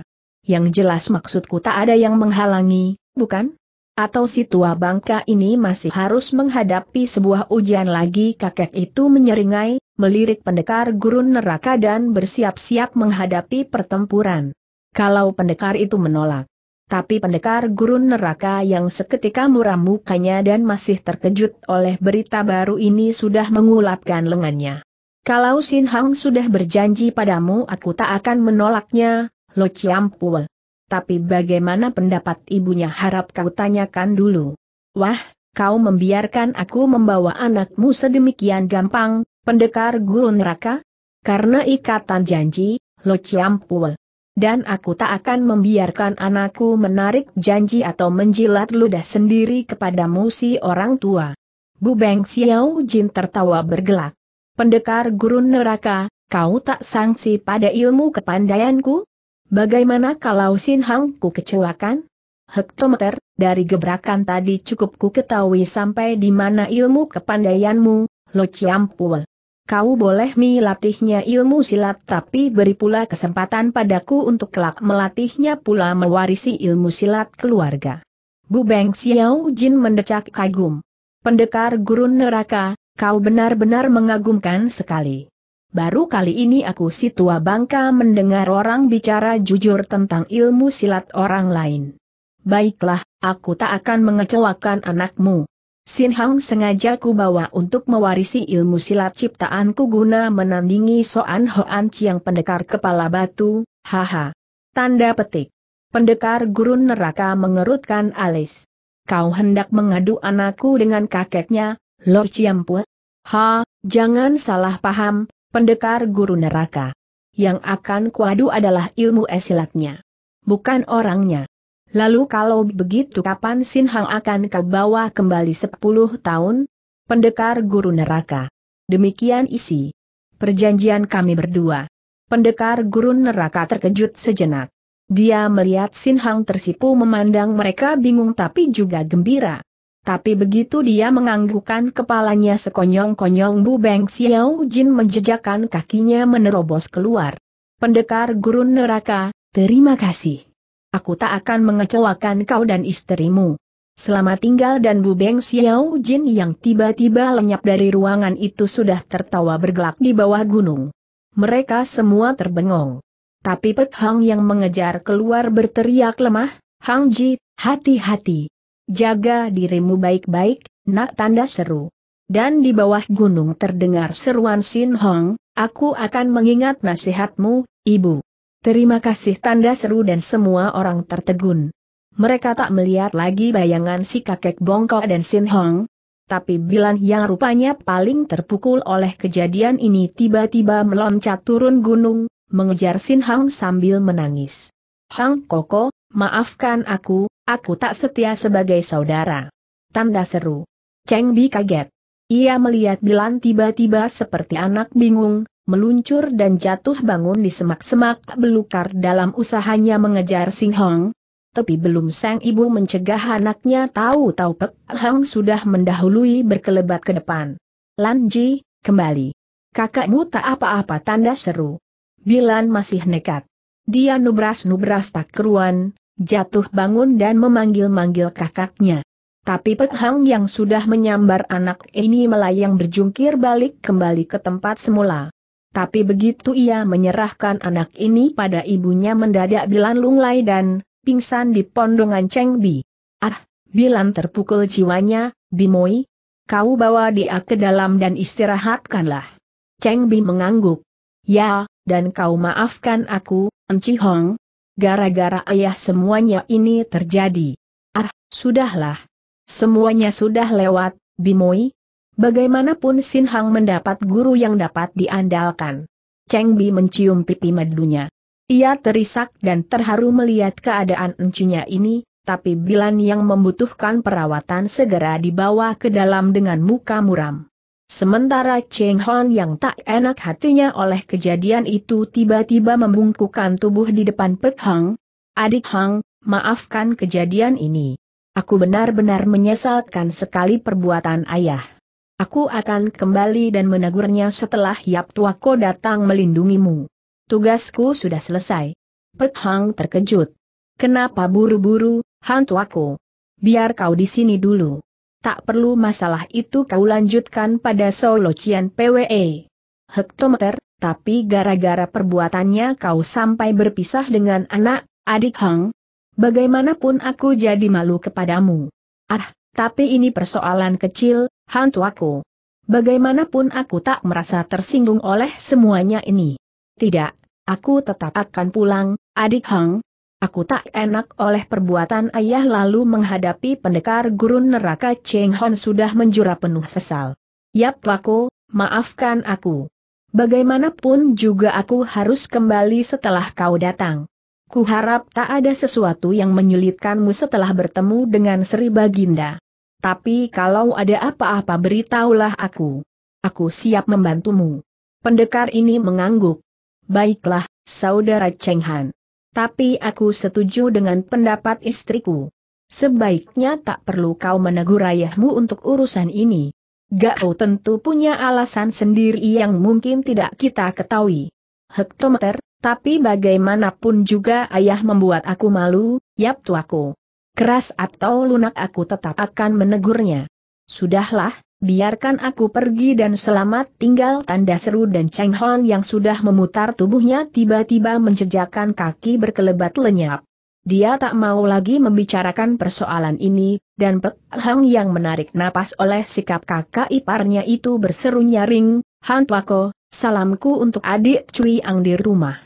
Yang jelas maksudku tak ada yang menghalangi, bukan? Atau si tua bangka ini masih harus menghadapi sebuah ujian lagi kakek itu menyeringai, melirik pendekar gurun neraka dan bersiap-siap menghadapi pertempuran. Kalau pendekar itu menolak. Tapi pendekar gurun neraka yang seketika muram mukanya dan masih terkejut oleh berita baru ini sudah mengulapkan lengannya. Kalau Sin Hang sudah berjanji padamu aku tak akan menolaknya, Lo ciampul tapi bagaimana pendapat ibunya harap kau tanyakan dulu. Wah, kau membiarkan aku membawa anakmu sedemikian gampang, pendekar guru neraka? Karena ikatan janji, Lo ciampul. Dan aku tak akan membiarkan anakku menarik janji atau menjilat ludah sendiri kepada musi orang tua. Bu Beng Xiao Jin tertawa bergelak. Pendekar gurun neraka, kau tak sangsi pada ilmu kepandaianku? Bagaimana kalau Sin Hang ku kecewakan? Hektometer, dari gebrakan tadi cukup ku ketahui sampai di mana ilmu kepandaianmu, Lo Chiampul. Kau boleh melatihnya ilmu silat tapi beri pula kesempatan padaku untuk kelak melatihnya pula mewarisi ilmu silat keluarga. Bu Beng Xiao Jin mendecak kagum. Pendekar gurun neraka, kau benar-benar mengagumkan sekali. Baru kali ini aku si tua bangka mendengar orang bicara jujur tentang ilmu silat orang lain. Baiklah, aku tak akan mengecewakan anakmu. Sin Hang sengaja ku bawa untuk mewarisi ilmu silat ciptaanku guna menandingi Soan Hoan Chiang pendekar kepala batu, haha. Tanda petik. Pendekar gurun neraka mengerutkan alis. Kau hendak mengadu anakku dengan kakeknya, Lord Chiampu? Ha, jangan salah paham, pendekar guru neraka. Yang akan kuadu adalah ilmu esilatnya. Bukan orangnya. Lalu kalau begitu kapan Sin Hang akan kau bawa kembali 10 tahun? Pendekar guru neraka. Demikian isi. Perjanjian kami berdua. Pendekar guru neraka terkejut sejenak. Dia melihat Sin Hang tersipu memandang mereka bingung tapi juga gembira. Tapi begitu dia menganggukkan kepalanya sekonyong-konyong Bu Beng Xiao Jin menjejakkan kakinya menerobos keluar. Pendekar gurun neraka, terima kasih. Aku tak akan mengecewakan kau dan istrimu. Selamat tinggal dan Bu Beng Xiao Jin yang tiba-tiba lenyap dari ruangan itu sudah tertawa bergelak di bawah gunung. Mereka semua terbengong. Tapi Pek Hang yang mengejar keluar berteriak lemah, Hang Ji, hati-hati, Jaga dirimu baik-baik, nak tanda seru. Dan di bawah gunung terdengar seruan Sin Hong, aku akan mengingat nasihatmu, ibu. Terima kasih tanda seru dan semua orang tertegun. Mereka tak melihat lagi bayangan si kakek bongkok dan Sin Hong. Tapi bilang yang rupanya paling terpukul oleh kejadian ini tiba-tiba meloncat turun gunung, mengejar Sin Hong sambil menangis. Hang Koko, maafkan aku, aku tak setia sebagai saudara. Tanda seru. Cheng Bi kaget. Ia melihat Bilan tiba-tiba seperti anak bingung, meluncur dan jatuh bangun di semak-semak belukar dalam usahanya mengejar Sing Hong. Tapi belum sang ibu mencegah anaknya tahu-tahu Pek Hang sudah mendahului berkelebat ke depan. Lan Ji, kembali. Kakakmu tak apa-apa tanda seru. Bilan masih nekat. Dia nubras-nubras tak keruan, jatuh bangun dan memanggil-manggil kakaknya. Tapi Pek Hang yang sudah menyambar anak ini melayang berjungkir balik kembali ke tempat semula. Tapi begitu ia menyerahkan anak ini pada ibunya mendadak Bilan lunglai dan pingsan di pondongan Cheng Bi. Ah, Bilan terpukul jiwanya, Bimoi. Kau bawa dia ke dalam dan istirahatkanlah. Cheng Bi mengangguk. Ya, dan kau maafkan aku, Enci Hong, gara-gara ayah semuanya ini terjadi. Ah, sudahlah. Semuanya sudah lewat, Bimoi. Bagaimanapun Sin Hang mendapat guru yang dapat diandalkan. Cheng Bi mencium pipi madunya. Ia terisak dan terharu melihat keadaan encinya ini, tapi Bilan yang membutuhkan perawatan segera dibawa ke dalam dengan muka muram. Sementara Cheng Hon yang tak enak hatinya oleh kejadian itu tiba-tiba membungkukkan tubuh di depan Pek Hang. Adik Hang, maafkan kejadian ini. Aku benar-benar menyesalkan sekali perbuatan ayah. Aku akan kembali dan menegurnya setelah Yap Tuako datang melindungimu. Tugasku sudah selesai. Pek Hang terkejut. Kenapa buru-buru, Han Tuako? Biar kau di sini dulu tak perlu masalah itu kau lanjutkan pada Solo Cian PWE. Hektometer, tapi gara-gara perbuatannya kau sampai berpisah dengan anak, adik Hang. Bagaimanapun aku jadi malu kepadamu. Ah, tapi ini persoalan kecil, hantu aku. Bagaimanapun aku tak merasa tersinggung oleh semuanya ini. Tidak, aku tetap akan pulang, adik Hang, Aku tak enak oleh perbuatan ayah lalu menghadapi pendekar gurun neraka Cheng Hon sudah menjura penuh sesal. Yap aku, maafkan aku. Bagaimanapun juga aku harus kembali setelah kau datang. Kuharap tak ada sesuatu yang menyulitkanmu setelah bertemu dengan Sri Baginda. Tapi kalau ada apa-apa beritahulah aku. Aku siap membantumu. Pendekar ini mengangguk. Baiklah, saudara Cheng Han tapi aku setuju dengan pendapat istriku. Sebaiknya tak perlu kau menegur ayahmu untuk urusan ini. Gao tentu punya alasan sendiri yang mungkin tidak kita ketahui. Hektometer, tapi bagaimanapun juga ayah membuat aku malu, yap tuaku. Keras atau lunak aku tetap akan menegurnya. Sudahlah, Biarkan aku pergi dan selamat tinggal tanda seru dan Cheng Hon yang sudah memutar tubuhnya tiba-tiba menjejakkan kaki berkelebat lenyap. Dia tak mau lagi membicarakan persoalan ini, dan Pek Hang yang menarik napas oleh sikap kakak iparnya itu berseru nyaring, Han Tuako, salamku untuk adik Cui Ang di rumah.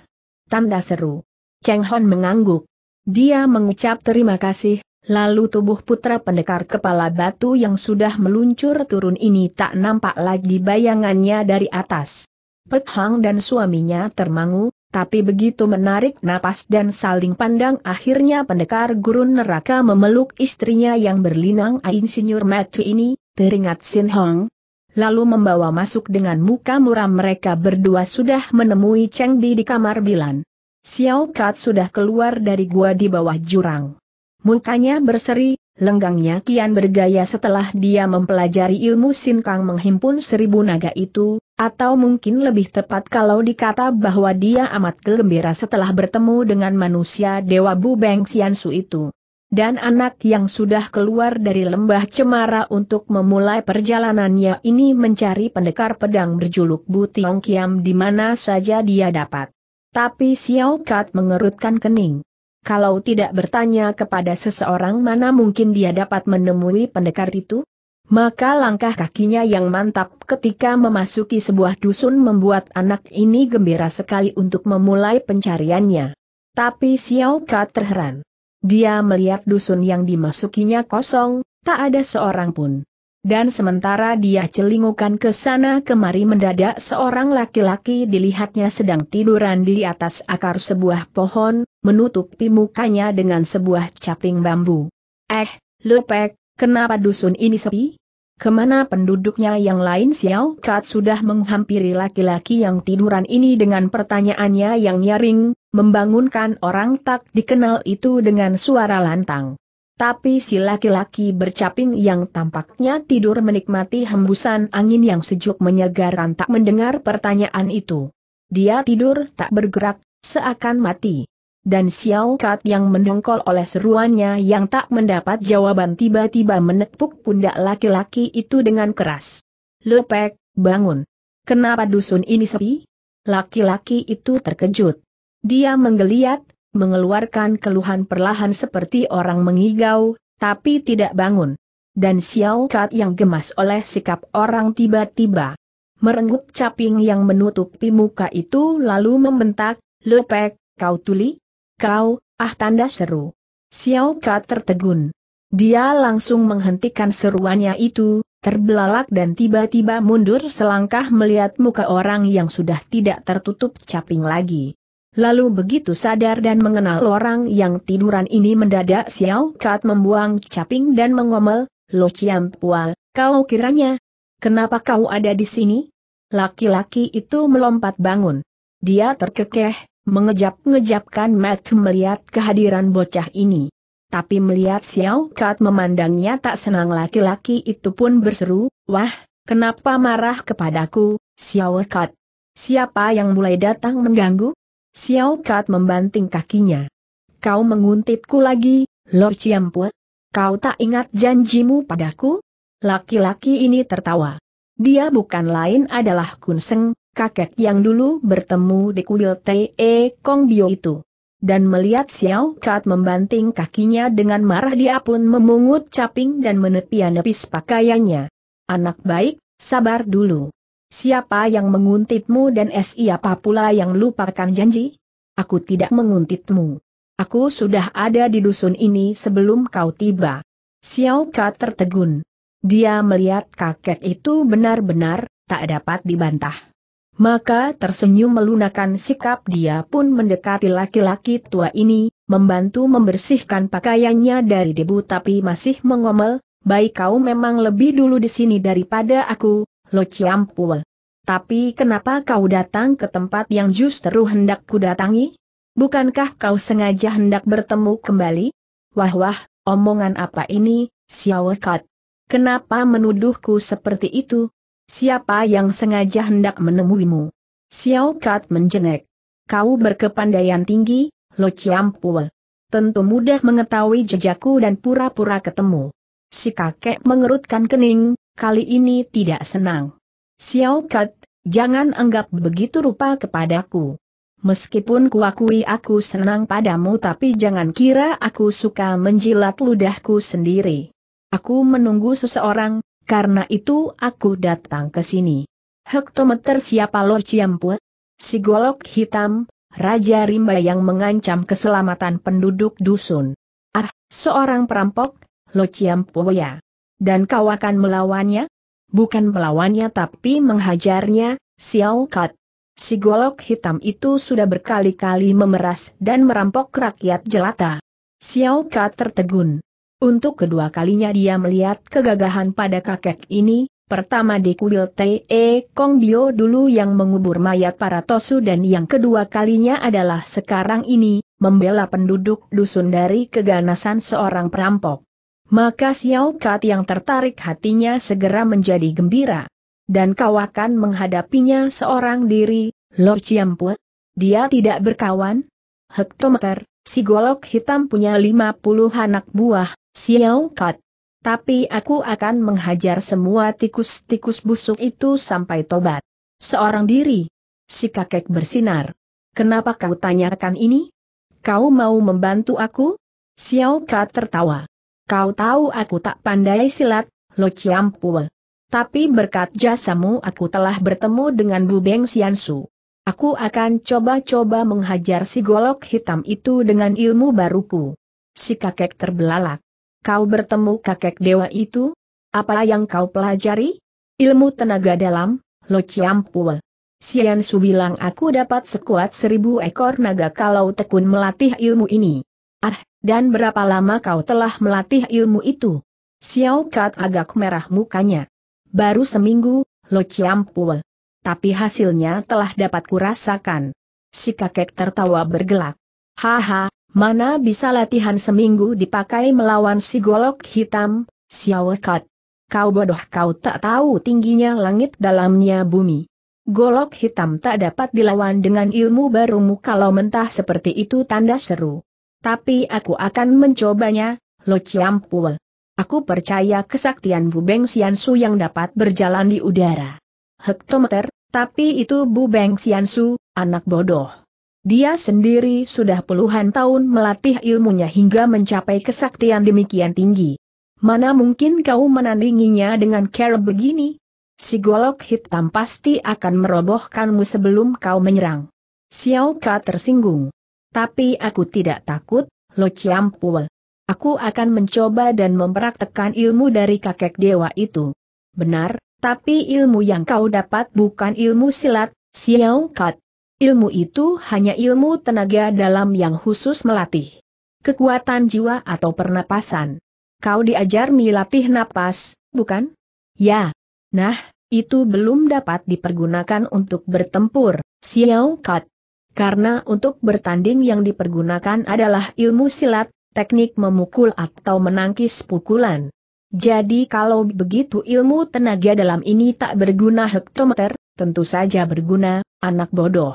Tanda seru. Cheng Hon mengangguk. Dia mengucap terima kasih, Lalu tubuh putra pendekar kepala batu yang sudah meluncur turun ini tak nampak lagi bayangannya dari atas. Pek Hang dan suaminya termangu, tapi begitu menarik napas dan saling pandang akhirnya pendekar gurun neraka memeluk istrinya yang berlinang Insinyur Matu ini, teringat Sin Hong, lalu membawa masuk dengan muka muram mereka berdua sudah menemui Cheng Bi di kamar Bilan. Xiao Kat sudah keluar dari gua di bawah jurang. Mukanya berseri, lenggangnya kian bergaya setelah dia mempelajari ilmu sinkang menghimpun seribu naga itu, atau mungkin lebih tepat kalau dikata bahwa dia amat gembira setelah bertemu dengan manusia Dewa Bu Beng Xiansu itu. Dan anak yang sudah keluar dari lembah cemara untuk memulai perjalanannya ini mencari pendekar pedang berjuluk Bu Tiong Kiam di mana saja dia dapat. Tapi Xiao Kat mengerutkan kening kalau tidak bertanya kepada seseorang mana mungkin dia dapat menemui pendekar itu? Maka langkah kakinya yang mantap ketika memasuki sebuah dusun membuat anak ini gembira sekali untuk memulai pencariannya. Tapi Xiao Ka terheran. Dia melihat dusun yang dimasukinya kosong, tak ada seorang pun. Dan sementara dia celingukan ke sana kemari mendadak seorang laki-laki dilihatnya sedang tiduran di atas akar sebuah pohon, menutupi mukanya dengan sebuah caping bambu. Eh, Lepek, kenapa dusun ini sepi? Kemana penduduknya yang lain Xiao Kat sudah menghampiri laki-laki yang tiduran ini dengan pertanyaannya yang nyaring, membangunkan orang tak dikenal itu dengan suara lantang. Tapi si laki-laki bercaping yang tampaknya tidur menikmati hembusan angin yang sejuk menyegarkan tak mendengar pertanyaan itu. Dia tidur tak bergerak, seakan mati. Dan Xiao Kat yang mendongkol oleh seruannya yang tak mendapat jawaban tiba-tiba menepuk pundak laki-laki itu dengan keras. Lepek, bangun. Kenapa dusun ini sepi? Laki-laki itu terkejut. Dia menggeliat, mengeluarkan keluhan perlahan seperti orang mengigau, tapi tidak bangun. Dan Xiao Kat yang gemas oleh sikap orang tiba-tiba. Merenggut caping yang menutupi muka itu lalu membentak, Lepek, kau tuli? Kau, ah tanda seru. Xiao Kat tertegun. Dia langsung menghentikan seruannya itu, terbelalak dan tiba-tiba mundur selangkah melihat muka orang yang sudah tidak tertutup caping lagi. Lalu begitu sadar dan mengenal orang yang tiduran ini mendadak Xiao Kat membuang caping dan mengomel, Lo Chiam Pua, kau kiranya? Kenapa kau ada di sini? Laki-laki itu melompat bangun. Dia terkekeh, mengejap-ngejapkan mata melihat kehadiran bocah ini. Tapi melihat Xiao Kat memandangnya tak senang laki-laki itu pun berseru, Wah, kenapa marah kepadaku, Xiao Kat? Siapa yang mulai datang mengganggu? Xiao Kat membanting kakinya. Kau menguntitku lagi, Lord Ciampue? Kau tak ingat janjimu padaku? Laki-laki ini tertawa. Dia bukan lain adalah Kun Seng, kakek yang dulu bertemu di kuil T.E. E Kong Bio itu. Dan melihat Xiao Kat membanting kakinya dengan marah dia pun memungut caping dan menepi-nepis pakaiannya. Anak baik, sabar dulu. Siapa yang menguntitmu dan siapa pula yang lupakan janji? Aku tidak menguntitmu. Aku sudah ada di dusun ini sebelum kau tiba. Xiao Ka tertegun. Dia melihat kakek itu benar-benar tak dapat dibantah. Maka tersenyum melunakan sikap dia pun mendekati laki-laki tua ini, membantu membersihkan pakaiannya dari debu tapi masih mengomel, baik kau memang lebih dulu di sini daripada aku, Lo Ciampul. Tapi kenapa kau datang ke tempat yang justru hendak ku datangi? Bukankah kau sengaja hendak bertemu kembali? Wah wah, omongan apa ini, Kat? Kenapa menuduhku seperti itu? Siapa yang sengaja hendak menemuimu? Kat menjengek. Kau berkepandaian tinggi, Lo Ciampul. Tentu mudah mengetahui jejakku dan pura-pura ketemu. Si kakek mengerutkan kening, kali ini tidak senang. Xiao Kat, jangan anggap begitu rupa kepadaku. Meskipun kuakui aku senang padamu tapi jangan kira aku suka menjilat ludahku sendiri. Aku menunggu seseorang, karena itu aku datang ke sini. Hektometer siapa lo Ciampu? Si golok hitam, Raja Rimba yang mengancam keselamatan penduduk dusun. Ah, seorang perampok, lo Ciampu ya. Dan kau akan melawannya? Bukan melawannya tapi menghajarnya, Xiao Kat. Si golok hitam itu sudah berkali-kali memeras dan merampok rakyat jelata. Xiao Kat tertegun. Untuk kedua kalinya dia melihat kegagahan pada kakek ini, Pertama di kuil T.E. E Kong Bio dulu yang mengubur mayat para Tosu dan yang kedua kalinya adalah sekarang ini, membela penduduk dusun dari keganasan seorang perampok. Maka Xiao Kat yang tertarik hatinya segera menjadi gembira. Dan kau akan menghadapinya seorang diri, Lord Chiampu? Dia tidak berkawan? Hektometer, si golok hitam punya lima puluh anak buah, Xiao Kat. Tapi aku akan menghajar semua tikus-tikus busuk itu sampai tobat. Seorang diri. Si kakek bersinar. Kenapa kau tanyakan ini? Kau mau membantu aku? Xiao Kat tertawa. Kau tahu aku tak pandai silat, Lo Chiampue. Tapi berkat jasamu aku telah bertemu dengan Bu Beng Xiansu. Aku akan coba-coba menghajar si golok hitam itu dengan ilmu baruku. Si kakek terbelalak. Kau bertemu kakek dewa itu? Apa yang kau pelajari? Ilmu tenaga dalam, Lo Chiampue. Xiansu bilang aku dapat sekuat seribu ekor naga kalau tekun melatih ilmu ini. Ah, dan berapa lama kau telah melatih ilmu itu? Xiao Kat agak merah mukanya. Baru seminggu, Lo Chiam Tapi hasilnya telah dapat kurasakan. Si kakek tertawa bergelak. Haha, mana bisa latihan seminggu dipakai melawan si golok hitam, Xiao Kat. Kau bodoh kau tak tahu tingginya langit dalamnya bumi. Golok hitam tak dapat dilawan dengan ilmu barumu kalau mentah seperti itu tanda seru. Tapi aku akan mencobanya, Lo Chiampul. Aku percaya kesaktian Bu Beng Xiansu yang dapat berjalan di udara. Hektometer, tapi itu Bu Beng Xiansu, anak bodoh. Dia sendiri sudah puluhan tahun melatih ilmunya hingga mencapai kesaktian demikian tinggi. Mana mungkin kau menandinginya dengan cara begini? Si golok hitam pasti akan merobohkanmu sebelum kau menyerang. Xiao Ka tersinggung. Tapi aku tidak takut, Lo Ciampul. Aku akan mencoba dan mempraktekkan ilmu dari kakek dewa itu. Benar, tapi ilmu yang kau dapat bukan ilmu silat, Xiao Kat. Ilmu itu hanya ilmu tenaga dalam yang khusus melatih kekuatan jiwa atau pernapasan. Kau diajar melatih napas, bukan? Ya. Nah, itu belum dapat dipergunakan untuk bertempur, Xiao Kat. Karena untuk bertanding yang dipergunakan adalah ilmu silat, teknik memukul atau menangkis pukulan. Jadi kalau begitu ilmu tenaga dalam ini tak berguna hektometer, tentu saja berguna, anak bodoh.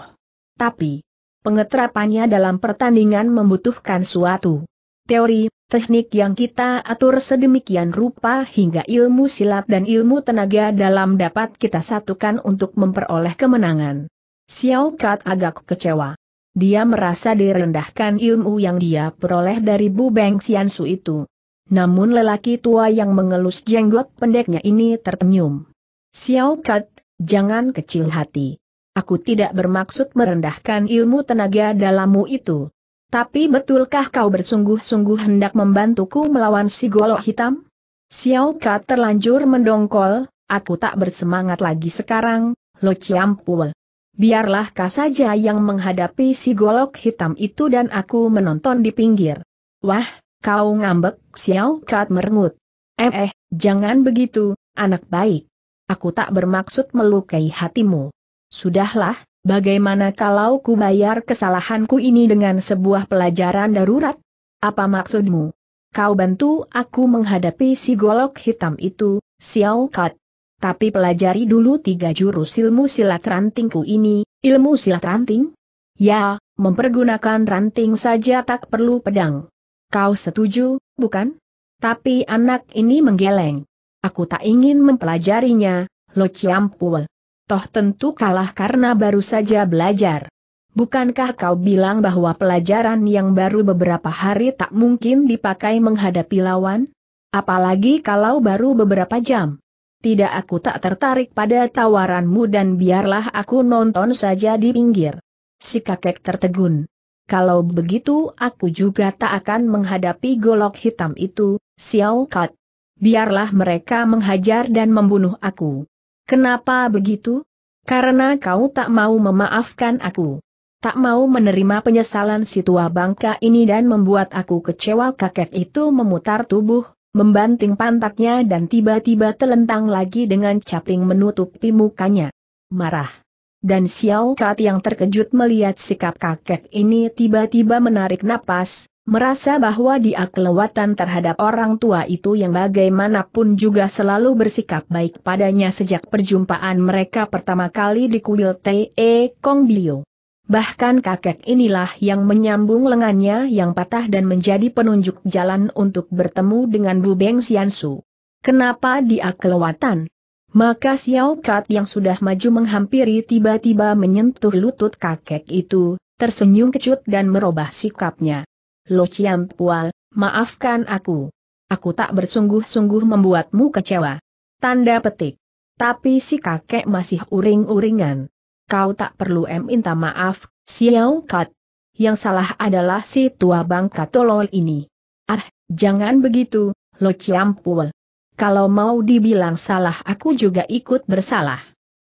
Tapi, pengeterapannya dalam pertandingan membutuhkan suatu teori, teknik yang kita atur sedemikian rupa hingga ilmu silat dan ilmu tenaga dalam dapat kita satukan untuk memperoleh kemenangan. Xiao Kat agak kecewa. Dia merasa direndahkan ilmu yang dia peroleh dari Bu Beng Xiansu itu. Namun lelaki tua yang mengelus jenggot pendeknya ini tertenyum. Xiao Kat, jangan kecil hati. Aku tidak bermaksud merendahkan ilmu tenaga dalammu itu. Tapi betulkah kau bersungguh-sungguh hendak membantuku melawan si golok hitam? Xiao Kat terlanjur mendongkol, aku tak bersemangat lagi sekarang, Lo ciampul biarlah kau saja yang menghadapi si golok hitam itu dan aku menonton di pinggir. Wah, kau ngambek, Xiao Kat merengut. Eh, eh, jangan begitu, anak baik. Aku tak bermaksud melukai hatimu. Sudahlah, bagaimana kalau ku bayar kesalahanku ini dengan sebuah pelajaran darurat? Apa maksudmu? Kau bantu aku menghadapi si golok hitam itu, Xiao Kat. Tapi pelajari dulu tiga jurus ilmu silat rantingku ini, ilmu silat ranting? Ya, mempergunakan ranting saja tak perlu pedang. Kau setuju, bukan? Tapi anak ini menggeleng. Aku tak ingin mempelajarinya, Lo Ciampue. Toh tentu kalah karena baru saja belajar. Bukankah kau bilang bahwa pelajaran yang baru beberapa hari tak mungkin dipakai menghadapi lawan? Apalagi kalau baru beberapa jam tidak aku tak tertarik pada tawaranmu dan biarlah aku nonton saja di pinggir. Si kakek tertegun. Kalau begitu aku juga tak akan menghadapi golok hitam itu, Xiao Kat. Biarlah mereka menghajar dan membunuh aku. Kenapa begitu? Karena kau tak mau memaafkan aku. Tak mau menerima penyesalan si tua bangka ini dan membuat aku kecewa kakek itu memutar tubuh, membanting pantatnya dan tiba-tiba telentang lagi dengan caping menutupi mukanya. Marah. Dan Xiao Kat yang terkejut melihat sikap kakek ini tiba-tiba menarik napas, merasa bahwa dia kelewatan terhadap orang tua itu yang bagaimanapun juga selalu bersikap baik padanya sejak perjumpaan mereka pertama kali di kuil T.E. Kong Bio. Bahkan kakek inilah yang menyambung lengannya yang patah dan menjadi penunjuk jalan untuk bertemu dengan Bu Beng Xiansu. Kenapa dia kelewatan? Maka Xiao Kat yang sudah maju menghampiri tiba-tiba menyentuh lutut kakek itu, tersenyum kecut dan merubah sikapnya. Lo Chiam Pual, maafkan aku. Aku tak bersungguh-sungguh membuatmu kecewa. Tanda petik. Tapi si kakek masih uring-uringan kau tak perlu minta maaf, Xiao Kat. Yang salah adalah si tua bangka tolol ini. Ah, jangan begitu, Lo Ciampul. Kalau mau dibilang salah aku juga ikut bersalah.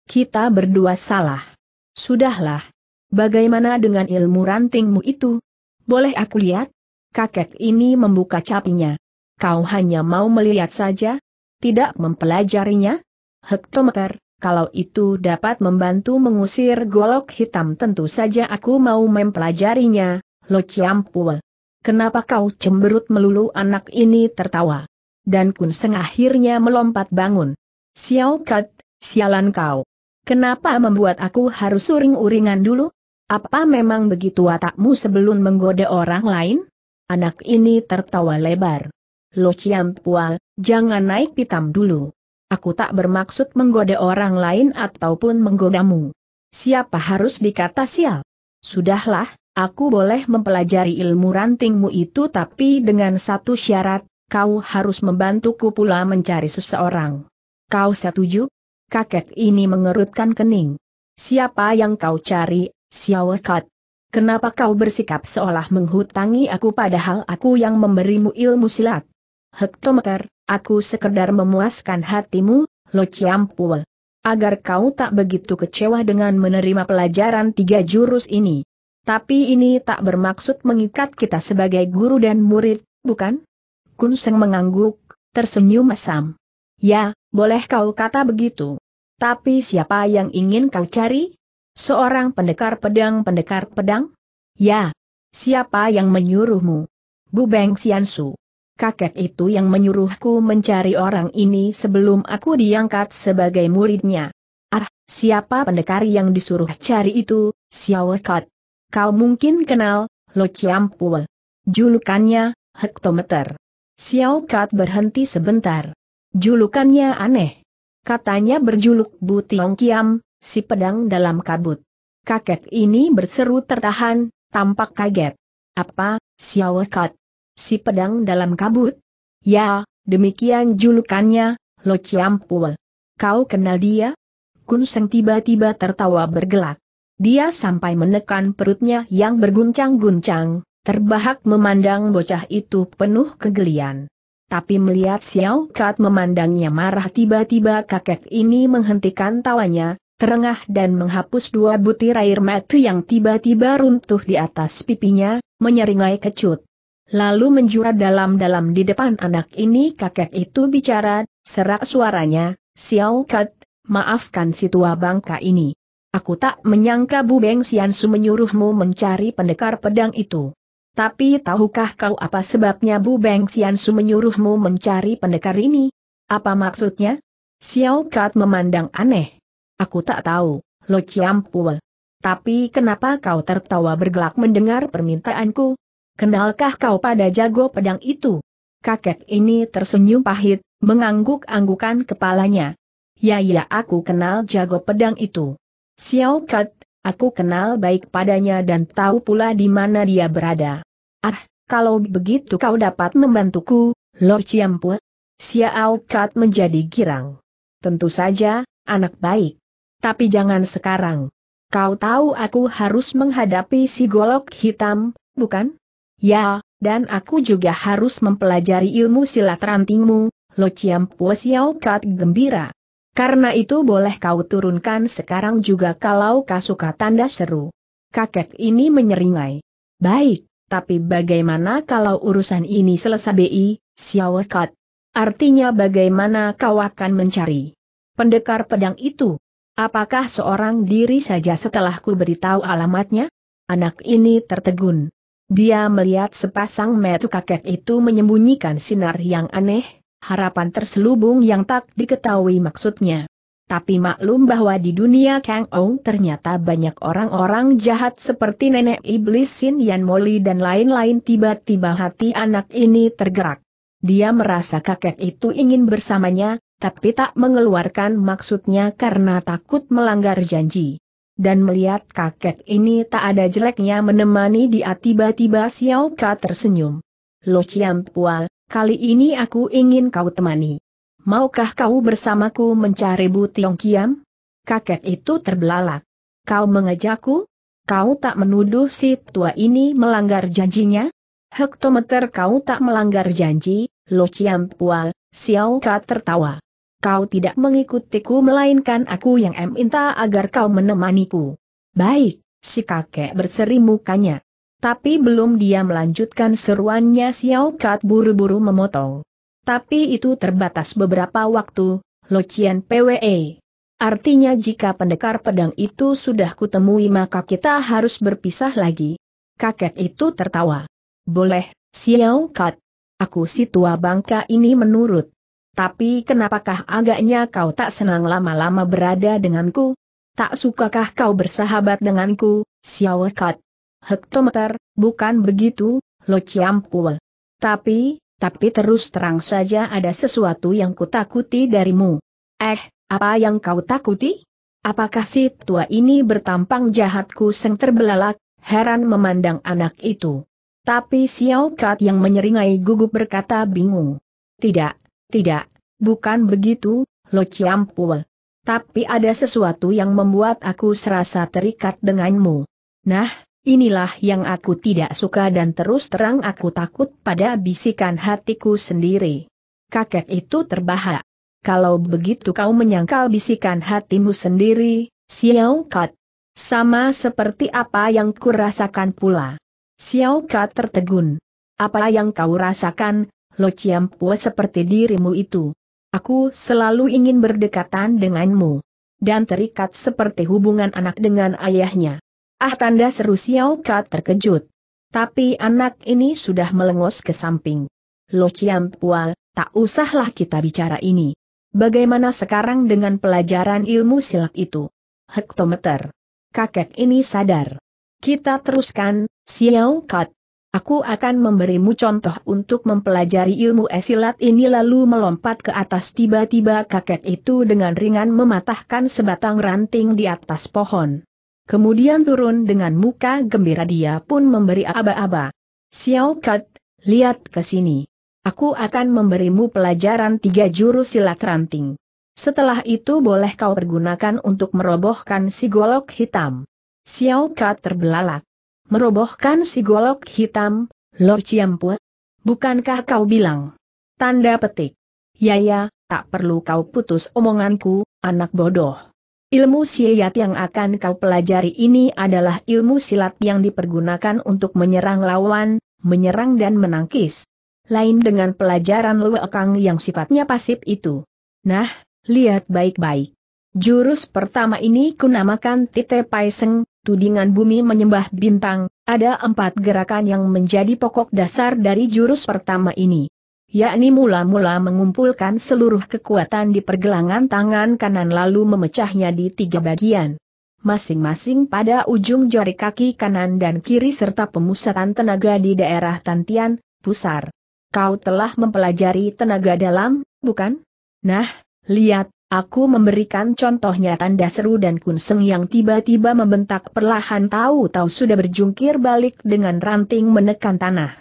Kita berdua salah. Sudahlah. Bagaimana dengan ilmu rantingmu itu? Boleh aku lihat? Kakek ini membuka capinya. Kau hanya mau melihat saja? Tidak mempelajarinya? Hektometer, kalau itu dapat membantu mengusir golok hitam tentu saja aku mau mempelajarinya, Lo Chiampue. Kenapa kau cemberut melulu anak ini tertawa? Dan Kun Seng akhirnya melompat bangun. Xiao Kat, sialan kau. Kenapa membuat aku harus uring-uringan dulu? Apa memang begitu watakmu sebelum menggoda orang lain? Anak ini tertawa lebar. Lo Chiampua, jangan naik pitam dulu. Aku tak bermaksud menggoda orang lain ataupun menggodamu. Siapa harus dikata sial? Sudahlah, aku boleh mempelajari ilmu rantingmu itu tapi dengan satu syarat, kau harus membantuku pula mencari seseorang. Kau setuju? Kakek ini mengerutkan kening. Siapa yang kau cari, siawakat? Kenapa kau bersikap seolah menghutangi aku padahal aku yang memberimu ilmu silat? Hektometer, Aku sekedar memuaskan hatimu, Lo Chiampul. Agar kau tak begitu kecewa dengan menerima pelajaran tiga jurus ini. Tapi ini tak bermaksud mengikat kita sebagai guru dan murid, bukan? Kun Seng mengangguk, tersenyum masam. Ya, boleh kau kata begitu. Tapi siapa yang ingin kau cari? Seorang pendekar pedang pendekar pedang? Ya. Siapa yang menyuruhmu? Bu Beng Xiansu kakek itu yang menyuruhku mencari orang ini sebelum aku diangkat sebagai muridnya. Ah, siapa pendekar yang disuruh cari itu, Xiao Kat? Kau mungkin kenal, Lo Chiampue. Julukannya, Hektometer. Xiao Kat berhenti sebentar. Julukannya aneh. Katanya berjuluk Bu Kiam, si pedang dalam kabut. Kakek ini berseru tertahan, tampak kaget. Apa, Xiao Kat? si pedang dalam kabut? Ya, demikian julukannya, Lo Chiampue. Kau kenal dia? Kun Seng tiba-tiba tertawa bergelak. Dia sampai menekan perutnya yang berguncang-guncang, terbahak memandang bocah itu penuh kegelian. Tapi melihat Xiao Kat memandangnya marah tiba-tiba kakek ini menghentikan tawanya, terengah dan menghapus dua butir air mata yang tiba-tiba runtuh di atas pipinya, menyeringai kecut lalu menjura dalam-dalam di depan anak ini kakek itu bicara, serak suaranya, Xiao Kat, maafkan si tua bangka ini. Aku tak menyangka Bu Beng Xiansu menyuruhmu mencari pendekar pedang itu. Tapi tahukah kau apa sebabnya Bu Beng Xiansu menyuruhmu mencari pendekar ini? Apa maksudnya? Xiao Kat memandang aneh. Aku tak tahu, Lo Chiampua. Tapi kenapa kau tertawa bergelak mendengar permintaanku? Kenalkah kau pada jago pedang itu? Kakek ini tersenyum pahit, mengangguk-anggukan kepalanya. Ya ya aku kenal jago pedang itu. Xiao Kat, aku kenal baik padanya dan tahu pula di mana dia berada. Ah, kalau begitu kau dapat membantuku, Lord Chiampu. Xiao Kat menjadi girang. Tentu saja, anak baik. Tapi jangan sekarang. Kau tahu aku harus menghadapi si golok hitam, bukan? Ya, dan aku juga harus mempelajari ilmu silat rantingmu, Lo Chiam Pua Kat gembira. Karena itu boleh kau turunkan sekarang juga kalau kau suka tanda seru. Kakek ini menyeringai. Baik, tapi bagaimana kalau urusan ini selesai BI, siawekat? Kat? Artinya bagaimana kau akan mencari pendekar pedang itu? Apakah seorang diri saja setelah ku beritahu alamatnya? Anak ini tertegun. Dia melihat sepasang metu kakek itu menyembunyikan sinar yang aneh, harapan terselubung yang tak diketahui maksudnya. Tapi maklum bahwa di dunia Kang Ong ternyata banyak orang-orang jahat seperti nenek iblis Sin Yan Moli dan lain-lain tiba-tiba hati anak ini tergerak. Dia merasa kakek itu ingin bersamanya, tapi tak mengeluarkan maksudnya karena takut melanggar janji dan melihat kakek ini tak ada jeleknya menemani dia tiba-tiba Xiao Ka tersenyum. Lo Chiam Pua, kali ini aku ingin kau temani. Maukah kau bersamaku mencari Bu Tiong Kiam? Kakek itu terbelalak. Kau mengajakku? Kau tak menuduh si tua ini melanggar janjinya? Hektometer kau tak melanggar janji, Lo Chiam Pua, Xiao Ka tertawa kau tidak mengikutiku melainkan aku yang minta agar kau menemaniku. Baik, si kakek berseri mukanya. Tapi belum dia melanjutkan seruannya Xiao Kat buru-buru memotong. Tapi itu terbatas beberapa waktu, Lo Locian PWE. Artinya jika pendekar pedang itu sudah kutemui maka kita harus berpisah lagi. Kakek itu tertawa. Boleh, Xiao Kat. Aku si tua bangka ini menurut tapi kenapakah agaknya kau tak senang lama-lama berada denganku? Tak sukakah kau bersahabat denganku, Xiao Hektometer, bukan begitu, Lo Chiampul. Tapi, tapi terus terang saja ada sesuatu yang kutakuti darimu. Eh, apa yang kau takuti? Apakah si tua ini bertampang jahatku seng terbelalak, heran memandang anak itu. Tapi Xiao Kat yang menyeringai gugup berkata bingung. Tidak, tidak, bukan begitu, Lo Ciampul. Tapi ada sesuatu yang membuat aku serasa terikat denganmu. Nah, inilah yang aku tidak suka dan terus terang aku takut pada bisikan hatiku sendiri. Kakek itu terbahak. Kalau begitu kau menyangkal bisikan hatimu sendiri, Xiao Kat. Sama seperti apa yang kurasakan pula. Xiao Kat tertegun. Apa yang kau rasakan, Lo Pua seperti dirimu itu. Aku selalu ingin berdekatan denganmu. Dan terikat seperti hubungan anak dengan ayahnya. Ah tanda seru Xiao Kat terkejut. Tapi anak ini sudah melengos ke samping. Lo Pua, tak usahlah kita bicara ini. Bagaimana sekarang dengan pelajaran ilmu silat itu? Hektometer. Kakek ini sadar. Kita teruskan, Xiao Kat. Aku akan memberimu contoh untuk mempelajari ilmu esilat ini lalu melompat ke atas tiba-tiba kakek itu dengan ringan mematahkan sebatang ranting di atas pohon. Kemudian turun dengan muka gembira dia pun memberi aba-aba. Xiao Kat, lihat ke sini. Aku akan memberimu pelajaran tiga jurus silat ranting. Setelah itu boleh kau pergunakan untuk merobohkan si golok hitam. Xiao Kat terbelalak. Merobohkan si golok hitam, Lord Ciampue? Bukankah kau bilang? Tanda petik. Ya ya, tak perlu kau putus omonganku, anak bodoh. Ilmu siyat yang akan kau pelajari ini adalah ilmu silat yang dipergunakan untuk menyerang lawan, menyerang dan menangkis. Lain dengan pelajaran luekang yang sifatnya pasif itu. Nah, lihat baik-baik. Jurus pertama ini kunamakan Tite Paiseng, tudingan bumi menyembah bintang, ada empat gerakan yang menjadi pokok dasar dari jurus pertama ini. Yakni mula-mula mengumpulkan seluruh kekuatan di pergelangan tangan kanan lalu memecahnya di tiga bagian. Masing-masing pada ujung jari kaki kanan dan kiri serta pemusatan tenaga di daerah tantian, pusar. Kau telah mempelajari tenaga dalam, bukan? Nah, lihat, Aku memberikan contohnya tanda seru dan kunseng yang tiba-tiba membentak perlahan tahu-tahu sudah berjungkir balik dengan ranting menekan tanah.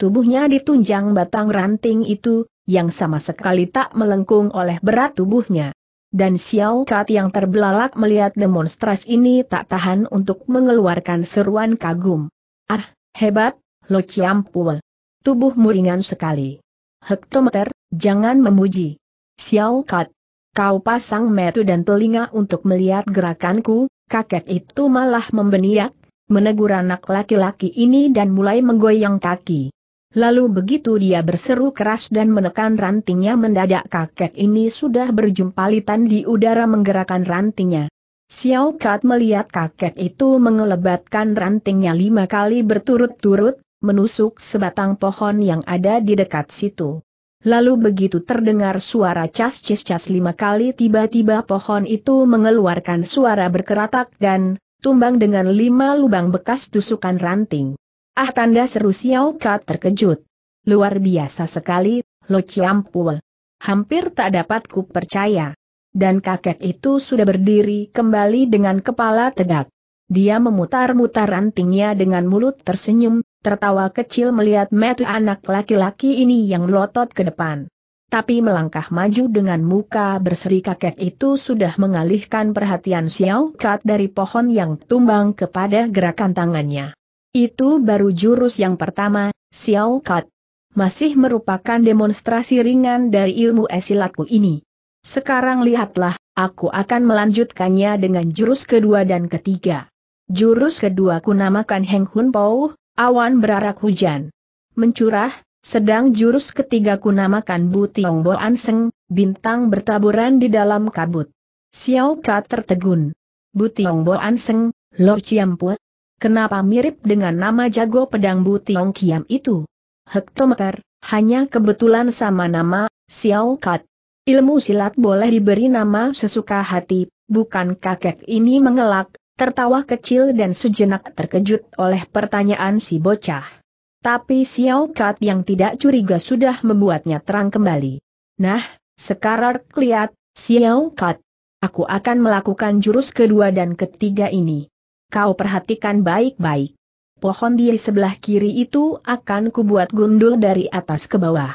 Tubuhnya ditunjang batang ranting itu, yang sama sekali tak melengkung oleh berat tubuhnya. Dan Xiao Kat yang terbelalak melihat demonstrasi ini tak tahan untuk mengeluarkan seruan kagum. Ah, hebat, Lo ciampu. Tubuh muringan sekali. Hektometer, jangan memuji. Xiao Kat, Kau pasang metu dan telinga untuk melihat gerakanku, kakek itu malah membeniak, menegur anak laki-laki ini dan mulai menggoyang kaki. Lalu begitu dia berseru keras dan menekan rantingnya mendadak kakek ini sudah berjumpalitan di udara menggerakkan rantingnya. Xiao Kat melihat kakek itu mengelebatkan rantingnya lima kali berturut-turut, menusuk sebatang pohon yang ada di dekat situ. Lalu begitu terdengar suara cas-cis-cas lima kali tiba-tiba pohon itu mengeluarkan suara berkeratak dan tumbang dengan lima lubang bekas tusukan ranting. Ah tanda seru Xiao Ka terkejut. Luar biasa sekali, Lo Chiampue. Hampir tak dapat ku percaya. Dan kakek itu sudah berdiri kembali dengan kepala tegak. Dia memutar-mutar rantingnya dengan mulut tersenyum, tertawa kecil melihat metu anak laki-laki ini yang melotot ke depan. Tapi melangkah maju dengan muka berseri kakek itu sudah mengalihkan perhatian Xiao Kat dari pohon yang tumbang kepada gerakan tangannya. Itu baru jurus yang pertama, Xiao Kat. Masih merupakan demonstrasi ringan dari ilmu esilatku ini. Sekarang lihatlah, aku akan melanjutkannya dengan jurus kedua dan ketiga. Jurus kedua ku namakan Heng Hun Pau, Awan berarak hujan. Mencurah, sedang jurus ketiga kunamakan namakan Butiong Boan Seng, bintang bertaburan di dalam kabut. Xiao Ka tertegun. Butiong Boan Seng, Lo Chiam Kenapa mirip dengan nama jago pedang Butiong Kiam itu? Hektometer, hanya kebetulan sama nama, Xiao Ka. Ilmu silat boleh diberi nama sesuka hati, bukan kakek ini mengelak, tertawa kecil dan sejenak terkejut oleh pertanyaan si bocah. Tapi Xiao Kat yang tidak curiga sudah membuatnya terang kembali. Nah, sekarang lihat, Xiao Kat. Aku akan melakukan jurus kedua dan ketiga ini. Kau perhatikan baik-baik. Pohon di sebelah kiri itu akan kubuat gundul dari atas ke bawah.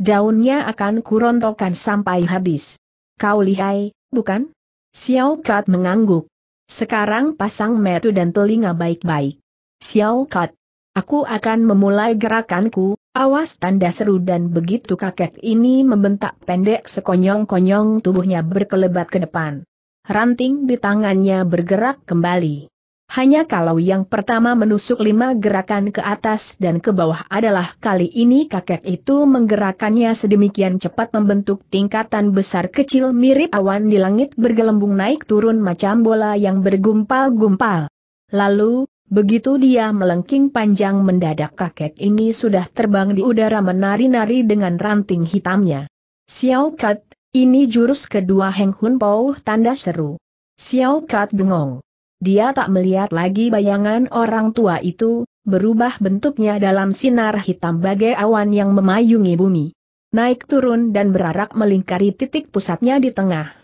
Daunnya akan kurontokkan sampai habis. Kau lihai, bukan? Xiao Kat mengangguk. Sekarang pasang metu dan telinga baik-baik. Xiao Kat. Aku akan memulai gerakanku, awas tanda seru dan begitu kakek ini membentak pendek sekonyong-konyong tubuhnya berkelebat ke depan. Ranting di tangannya bergerak kembali. Hanya kalau yang pertama menusuk lima gerakan ke atas dan ke bawah adalah kali ini kakek itu menggerakannya sedemikian cepat membentuk tingkatan besar kecil mirip awan di langit bergelembung naik turun macam bola yang bergumpal-gumpal. Lalu, begitu dia melengking panjang mendadak kakek ini sudah terbang di udara menari-nari dengan ranting hitamnya. Xiao Kat, ini jurus kedua Heng Hun Pou tanda seru. Xiao Kat bengong. Dia tak melihat lagi bayangan orang tua itu, berubah bentuknya dalam sinar hitam bagai awan yang memayungi bumi. Naik turun dan berarak melingkari titik pusatnya di tengah.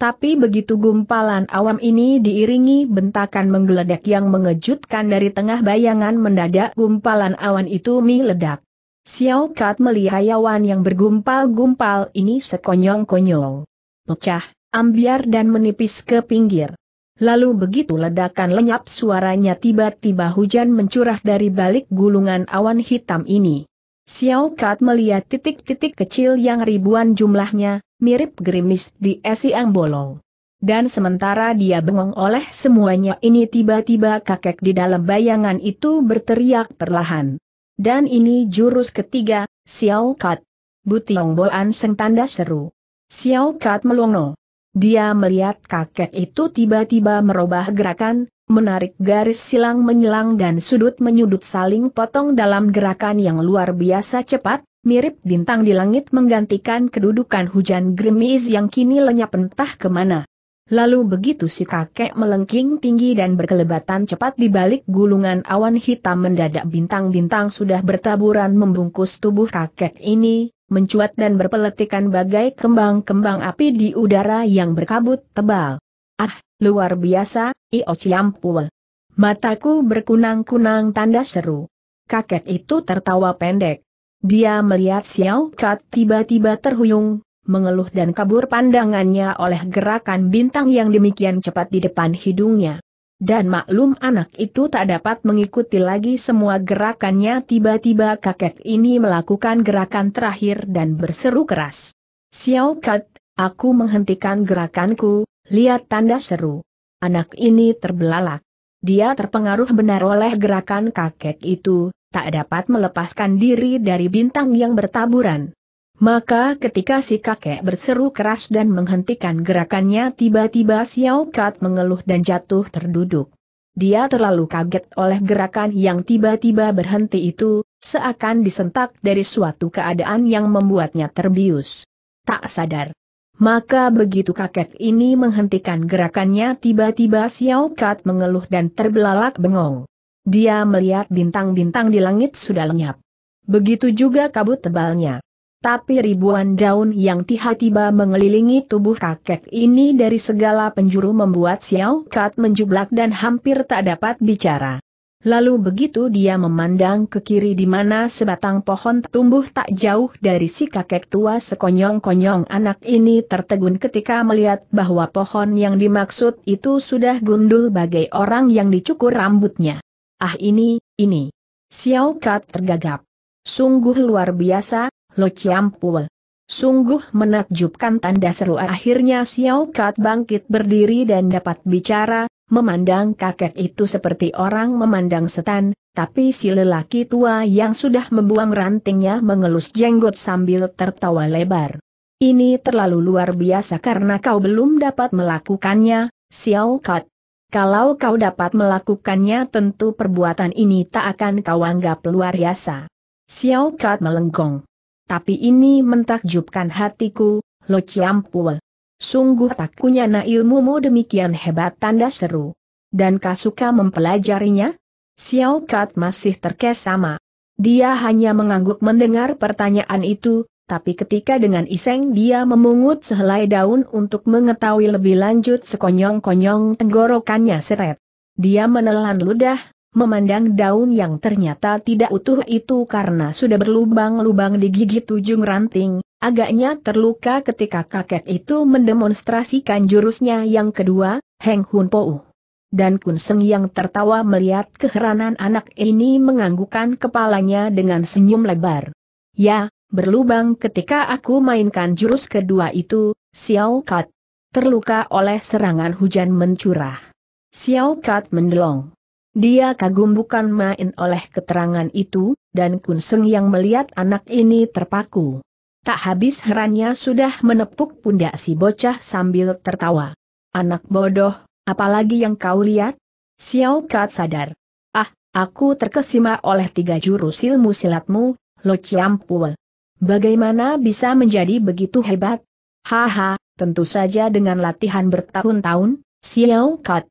Tapi begitu gumpalan awam ini diiringi bentakan menggeledak yang mengejutkan dari tengah bayangan mendadak gumpalan awan itu meledak. Xiao Kat melihat awan yang bergumpal-gumpal ini sekonyong-konyong. Pecah, ambiar dan menipis ke pinggir. Lalu begitu ledakan lenyap suaranya tiba-tiba hujan mencurah dari balik gulungan awan hitam ini. Xiao Kat melihat titik-titik kecil yang ribuan jumlahnya, mirip gerimis di Siang bolong. Dan sementara dia bengong oleh semuanya ini tiba-tiba kakek di dalam bayangan itu berteriak perlahan. Dan ini jurus ketiga, Xiao Kat. Butiong Boan Seng tanda seru. Xiao Kat melongo. Dia melihat kakek itu tiba-tiba merubah gerakan, menarik garis silang menyilang dan sudut menyudut saling potong dalam gerakan yang luar biasa cepat, mirip bintang di langit menggantikan kedudukan hujan gerimis yang kini lenyap entah kemana. Lalu begitu si kakek melengking tinggi dan berkelebatan cepat di balik gulungan awan hitam mendadak bintang-bintang sudah bertaburan membungkus tubuh kakek ini, mencuat dan berpeletikan bagai kembang-kembang api di udara yang berkabut tebal. Ah, luar biasa, Io Ciampul. Mataku berkunang-kunang tanda seru. Kakek itu tertawa pendek. Dia melihat Xiao Kat tiba-tiba terhuyung, mengeluh dan kabur pandangannya oleh gerakan bintang yang demikian cepat di depan hidungnya. Dan maklum anak itu tak dapat mengikuti lagi semua gerakannya tiba-tiba kakek ini melakukan gerakan terakhir dan berseru keras. Xiao Kat, aku menghentikan gerakanku, lihat tanda seru. Anak ini terbelalak. Dia terpengaruh benar oleh gerakan kakek itu, tak dapat melepaskan diri dari bintang yang bertaburan. Maka ketika si kakek berseru keras dan menghentikan gerakannya tiba-tiba Xiao Kat mengeluh dan jatuh terduduk. Dia terlalu kaget oleh gerakan yang tiba-tiba berhenti itu, seakan disentak dari suatu keadaan yang membuatnya terbius. Tak sadar. Maka begitu kakek ini menghentikan gerakannya tiba-tiba Xiao Kat mengeluh dan terbelalak bengong. Dia melihat bintang-bintang di langit sudah lenyap. Begitu juga kabut tebalnya tapi ribuan daun yang tiba-tiba mengelilingi tubuh kakek ini dari segala penjuru membuat Xiao Kat menjublak dan hampir tak dapat bicara. Lalu begitu dia memandang ke kiri di mana sebatang pohon tumbuh tak jauh dari si kakek tua sekonyong-konyong anak ini tertegun ketika melihat bahwa pohon yang dimaksud itu sudah gundul bagai orang yang dicukur rambutnya. Ah ini, ini. Xiao Kat tergagap. Sungguh luar biasa, Lo Chiampua. Sungguh menakjubkan tanda seru akhirnya Xiao Kat bangkit berdiri dan dapat bicara, memandang kakek itu seperti orang memandang setan, tapi si lelaki tua yang sudah membuang rantingnya mengelus jenggot sambil tertawa lebar. Ini terlalu luar biasa karena kau belum dapat melakukannya, Xiao Kat. Kalau kau dapat melakukannya tentu perbuatan ini tak akan kau anggap luar biasa. Xiao Kat melenggong tapi ini mentakjubkan hatiku, Lo Chiampue. Sungguh tak kunyana ilmumu demikian hebat tanda seru. Dan kau suka mempelajarinya? Xiao Kat masih terkesama. Dia hanya mengangguk mendengar pertanyaan itu, tapi ketika dengan iseng dia memungut sehelai daun untuk mengetahui lebih lanjut sekonyong-konyong tenggorokannya seret. Dia menelan ludah, memandang daun yang ternyata tidak utuh itu karena sudah berlubang-lubang di gigit ujung ranting, agaknya terluka ketika kakek itu mendemonstrasikan jurusnya yang kedua, Heng Hun Pou. Dan Kun Seng yang tertawa melihat keheranan anak ini menganggukkan kepalanya dengan senyum lebar. Ya, berlubang ketika aku mainkan jurus kedua itu, Xiao Kat. Terluka oleh serangan hujan mencurah. Xiao Kat mendelong. Dia kagum bukan main oleh keterangan itu, dan Kunseng yang melihat anak ini terpaku. Tak habis herannya sudah menepuk pundak si bocah sambil tertawa. Anak bodoh, apalagi yang kau lihat? Xiao Kat sadar. Ah, aku terkesima oleh tiga jurus ilmu silatmu, Lo Chiampul. Bagaimana bisa menjadi begitu hebat? Haha, tentu saja dengan latihan bertahun-tahun, Xiao Kat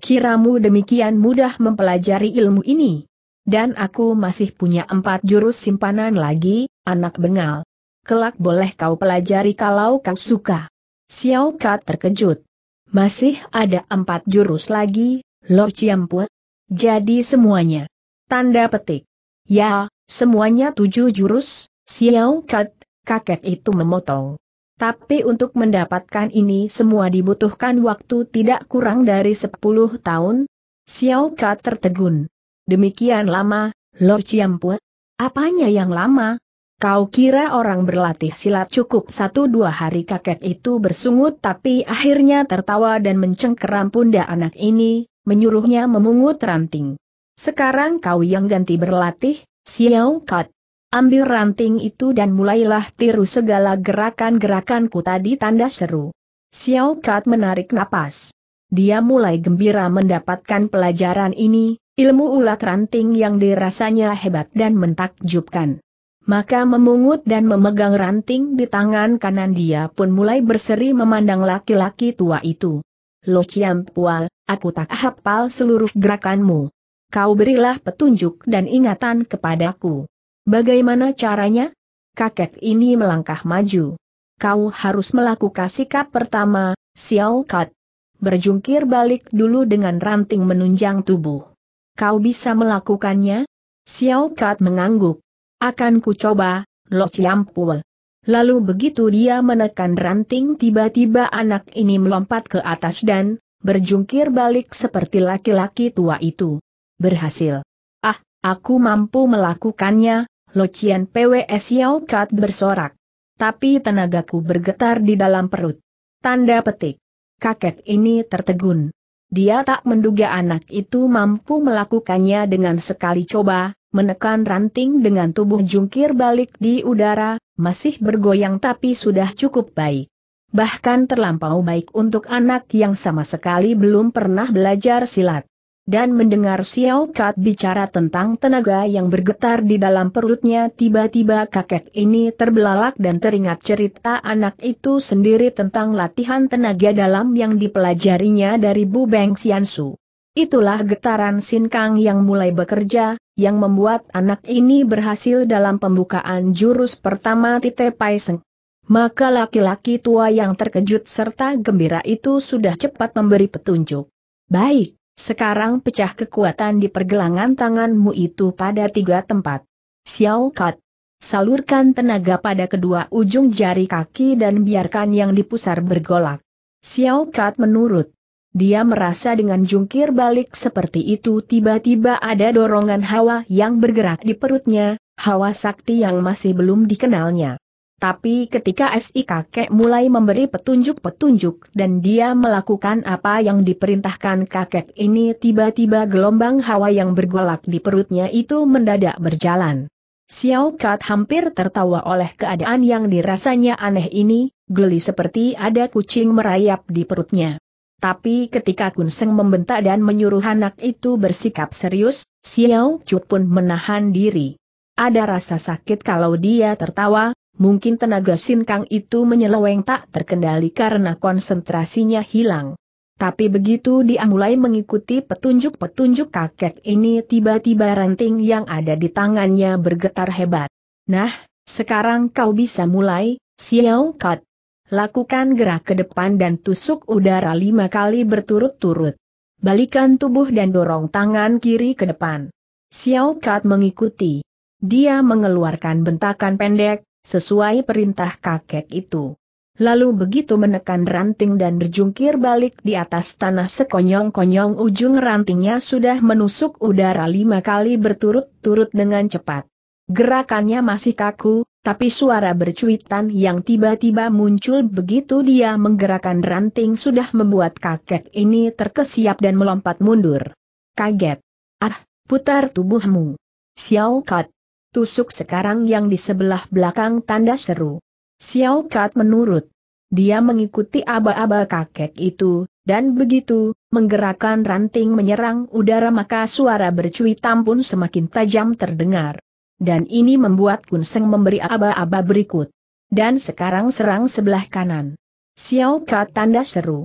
kiramu demikian mudah mempelajari ilmu ini. Dan aku masih punya empat jurus simpanan lagi, anak bengal. Kelak boleh kau pelajari kalau kau suka. Xiao Ka terkejut. Masih ada empat jurus lagi, Lord Ciampu. Jadi semuanya. Tanda petik. Ya, semuanya tujuh jurus, Xiao Kat, kakek itu memotong. Tapi untuk mendapatkan ini semua dibutuhkan waktu tidak kurang dari 10 tahun. Xiao Ka tertegun. Demikian lama, Lord Chiampu. Apanya yang lama? Kau kira orang berlatih silat cukup satu dua hari kakek itu bersungut tapi akhirnya tertawa dan mencengkeram pundak anak ini, menyuruhnya memungut ranting. Sekarang kau yang ganti berlatih, Xiao Kat. Ambil ranting itu dan mulailah tiru segala gerakan-gerakanku tadi tanda seru. Xiao Kat menarik napas. Dia mulai gembira mendapatkan pelajaran ini, ilmu ulat ranting yang dirasanya hebat dan mentakjubkan. Maka memungut dan memegang ranting di tangan kanan dia pun mulai berseri memandang laki-laki tua itu. Lo Pual, aku tak hafal seluruh gerakanmu. Kau berilah petunjuk dan ingatan kepadaku. Bagaimana caranya? Kakek ini melangkah maju. Kau harus melakukan sikap pertama, Xiao Kat. Berjungkir balik dulu dengan ranting menunjang tubuh. Kau bisa melakukannya? Xiao Kat mengangguk. Akan ku coba, Lo Chiampul. Lalu begitu dia menekan ranting tiba-tiba anak ini melompat ke atas dan berjungkir balik seperti laki-laki tua itu. Berhasil. Ah, aku mampu melakukannya, Locian PWS yau Kat bersorak. Tapi tenagaku bergetar di dalam perut. Tanda petik. Kakek ini tertegun. Dia tak menduga anak itu mampu melakukannya dengan sekali coba, menekan ranting dengan tubuh jungkir balik di udara, masih bergoyang tapi sudah cukup baik. Bahkan terlampau baik untuk anak yang sama sekali belum pernah belajar silat dan mendengar Xiao Kat bicara tentang tenaga yang bergetar di dalam perutnya tiba-tiba kakek ini terbelalak dan teringat cerita anak itu sendiri tentang latihan tenaga dalam yang dipelajarinya dari Bu Beng Xiansu. Itulah getaran sinkang yang mulai bekerja, yang membuat anak ini berhasil dalam pembukaan jurus pertama Tite Seng. Maka laki-laki tua yang terkejut serta gembira itu sudah cepat memberi petunjuk. Baik, sekarang pecah kekuatan di pergelangan tanganmu itu pada tiga tempat. Xiao Kat. Salurkan tenaga pada kedua ujung jari kaki dan biarkan yang dipusar bergolak. Xiao Kat menurut. Dia merasa dengan jungkir balik seperti itu tiba-tiba ada dorongan hawa yang bergerak di perutnya, hawa sakti yang masih belum dikenalnya. Tapi ketika SI kakek mulai memberi petunjuk-petunjuk dan dia melakukan apa yang diperintahkan kakek ini tiba-tiba gelombang hawa yang bergolak di perutnya itu mendadak berjalan. Xiao Kat hampir tertawa oleh keadaan yang dirasanya aneh ini, geli seperti ada kucing merayap di perutnya. Tapi ketika Kun Seng membentak dan menyuruh anak itu bersikap serius, Xiao Cut pun menahan diri. Ada rasa sakit kalau dia tertawa, mungkin tenaga sinkang itu menyeleweng tak terkendali karena konsentrasinya hilang. Tapi begitu dia mulai mengikuti petunjuk-petunjuk kakek ini tiba-tiba ranting yang ada di tangannya bergetar hebat. Nah, sekarang kau bisa mulai, Xiao Kat. Lakukan gerak ke depan dan tusuk udara lima kali berturut-turut. Balikan tubuh dan dorong tangan kiri ke depan. Xiao Kat mengikuti. Dia mengeluarkan bentakan pendek, sesuai perintah kakek itu. Lalu begitu menekan ranting dan berjungkir balik di atas tanah sekonyong-konyong ujung rantingnya sudah menusuk udara lima kali berturut-turut dengan cepat. Gerakannya masih kaku, tapi suara bercuitan yang tiba-tiba muncul begitu dia menggerakkan ranting sudah membuat kakek ini terkesiap dan melompat mundur. Kaget. Ah, putar tubuhmu. Xiao Kat tusuk sekarang yang di sebelah belakang tanda seru. Xiao Kat menurut. Dia mengikuti aba-aba kakek itu, dan begitu, menggerakkan ranting menyerang udara maka suara bercuit pun semakin tajam terdengar. Dan ini membuat Kun Kunseng memberi aba-aba berikut. Dan sekarang serang sebelah kanan. Xiao Kat tanda seru.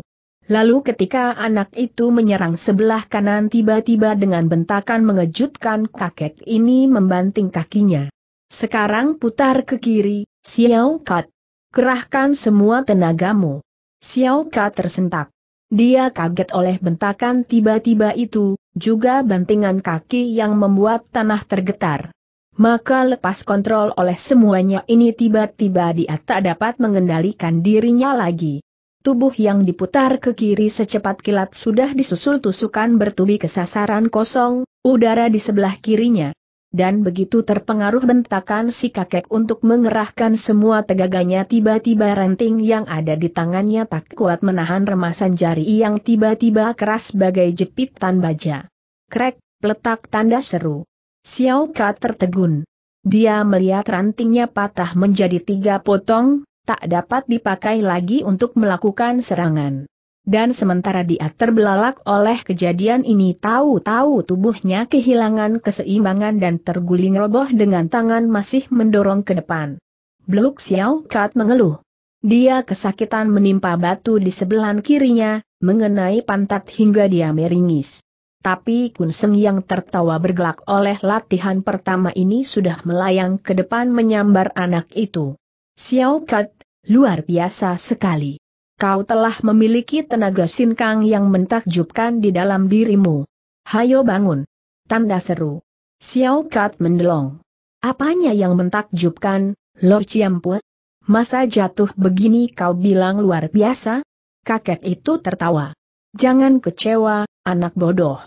Lalu ketika anak itu menyerang sebelah kanan tiba-tiba dengan bentakan mengejutkan kakek ini membanting kakinya. Sekarang putar ke kiri, Xiao Kat. Kerahkan semua tenagamu. Xiao Kat tersentak. Dia kaget oleh bentakan tiba-tiba itu, juga bantingan kaki yang membuat tanah tergetar. Maka lepas kontrol oleh semuanya ini tiba-tiba dia tak dapat mengendalikan dirinya lagi. Tubuh yang diputar ke kiri secepat kilat sudah disusul tusukan bertubi ke sasaran kosong, udara di sebelah kirinya. Dan begitu terpengaruh bentakan si kakek untuk mengerahkan semua tegaganya tiba-tiba ranting yang ada di tangannya tak kuat menahan remasan jari yang tiba-tiba keras bagai jepitan baja. Krek, letak tanda seru. Xiao Ka tertegun. Dia melihat rantingnya patah menjadi tiga potong, tak dapat dipakai lagi untuk melakukan serangan. Dan sementara dia terbelalak oleh kejadian ini tahu-tahu tubuhnya kehilangan keseimbangan dan terguling roboh dengan tangan masih mendorong ke depan. Blok Xiao Kat mengeluh. Dia kesakitan menimpa batu di sebelah kirinya, mengenai pantat hingga dia meringis. Tapi Kun Seng yang tertawa bergelak oleh latihan pertama ini sudah melayang ke depan menyambar anak itu. Xiao Kat, luar biasa sekali. Kau telah memiliki tenaga sinkang yang mentakjubkan di dalam dirimu. Hayo bangun. Tanda seru. Xiao Kat mendelong. Apanya yang mentakjubkan, Lord Ciampu? Masa jatuh begini kau bilang luar biasa? Kakek itu tertawa. Jangan kecewa, anak bodoh.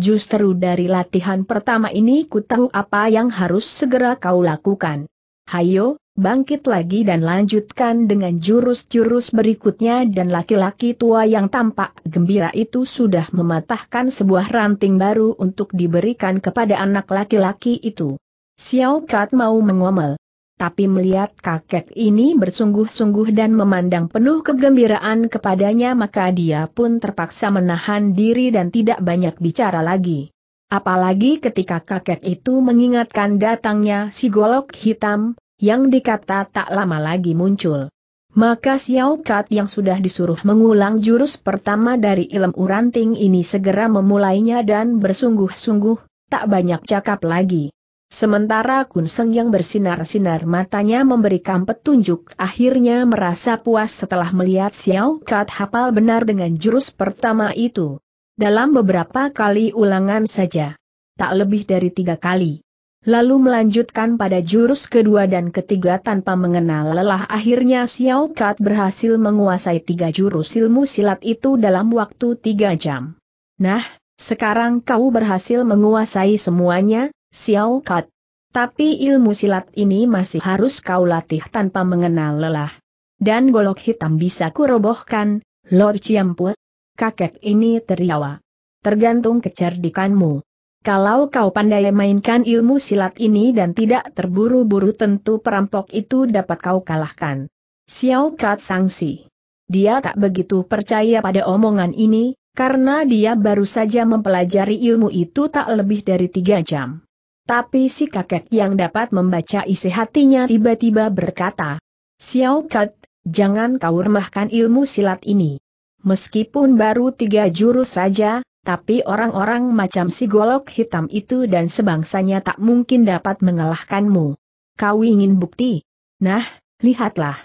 Justru dari latihan pertama ini ku tahu apa yang harus segera kau lakukan. Hayo, bangkit lagi dan lanjutkan dengan jurus-jurus berikutnya dan laki-laki tua yang tampak gembira itu sudah mematahkan sebuah ranting baru untuk diberikan kepada anak laki-laki itu. Xiao Kat mau mengomel. Tapi melihat kakek ini bersungguh-sungguh dan memandang penuh kegembiraan kepadanya maka dia pun terpaksa menahan diri dan tidak banyak bicara lagi. Apalagi ketika kakek itu mengingatkan datangnya si golok hitam, yang dikata tak lama lagi muncul. Maka Xiao Kat yang sudah disuruh mengulang jurus pertama dari ilmu ranting ini segera memulainya dan bersungguh-sungguh, tak banyak cakap lagi. Sementara Kun Seng yang bersinar-sinar matanya memberikan petunjuk akhirnya merasa puas setelah melihat Xiao Kat hafal benar dengan jurus pertama itu. Dalam beberapa kali ulangan saja. Tak lebih dari tiga kali lalu melanjutkan pada jurus kedua dan ketiga tanpa mengenal lelah akhirnya Xiao Kat berhasil menguasai tiga jurus ilmu silat itu dalam waktu tiga jam. Nah, sekarang kau berhasil menguasai semuanya, Xiao Kat. Tapi ilmu silat ini masih harus kau latih tanpa mengenal lelah. Dan golok hitam bisa kurobohkan, Lord Ciampu. Kakek ini teriawa. Tergantung kecerdikanmu. Kalau kau pandai mainkan ilmu silat ini dan tidak terburu-buru tentu perampok itu dapat kau kalahkan. Xiao Kat sangsi. Dia tak begitu percaya pada omongan ini, karena dia baru saja mempelajari ilmu itu tak lebih dari tiga jam. Tapi si kakek yang dapat membaca isi hatinya tiba-tiba berkata, Xiao Kat, jangan kau remahkan ilmu silat ini. Meskipun baru tiga jurus saja, tapi orang-orang macam si golok hitam itu dan sebangsanya tak mungkin dapat mengalahkanmu. Kau ingin bukti? Nah, lihatlah.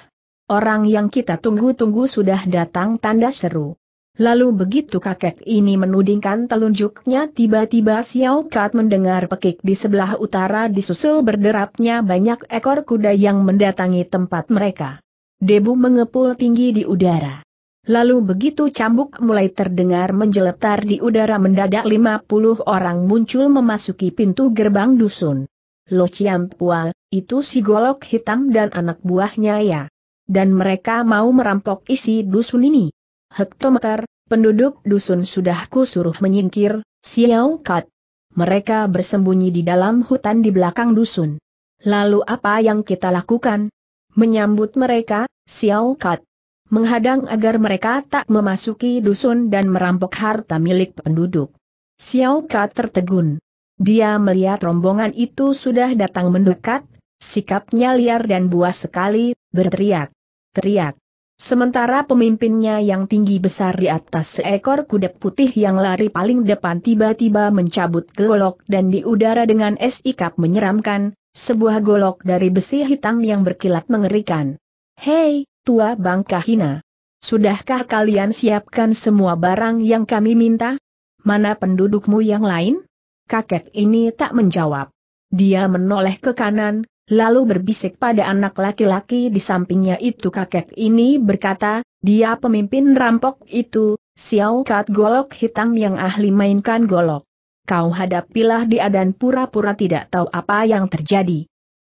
Orang yang kita tunggu-tunggu sudah datang tanda seru. Lalu begitu kakek ini menudingkan telunjuknya tiba-tiba Xiao Kat mendengar pekik di sebelah utara disusul berderapnya banyak ekor kuda yang mendatangi tempat mereka. Debu mengepul tinggi di udara. Lalu begitu cambuk mulai terdengar menjeletar di udara mendadak 50 orang muncul memasuki pintu gerbang dusun. Lo Pua, itu si golok hitam dan anak buahnya ya. Dan mereka mau merampok isi dusun ini. Hektometer, penduduk dusun sudah kusuruh menyingkir, Xiao Kat. Mereka bersembunyi di dalam hutan di belakang dusun. Lalu apa yang kita lakukan? Menyambut mereka, Xiao Kat menghadang agar mereka tak memasuki dusun dan merampok harta milik penduduk. Xiao Ka tertegun. Dia melihat rombongan itu sudah datang mendekat, sikapnya liar dan buas sekali, berteriak. Teriak. Sementara pemimpinnya yang tinggi besar di atas seekor kuda putih yang lari paling depan tiba-tiba mencabut golok dan di udara dengan sikap menyeramkan, sebuah golok dari besi hitam yang berkilat mengerikan. Hei, tua bangka hina. Sudahkah kalian siapkan semua barang yang kami minta? Mana pendudukmu yang lain? Kakek ini tak menjawab. Dia menoleh ke kanan, lalu berbisik pada anak laki-laki di sampingnya itu kakek ini berkata, dia pemimpin rampok itu, Xiao Kat Golok Hitam yang ahli mainkan golok. Kau hadapilah dia dan pura-pura tidak tahu apa yang terjadi.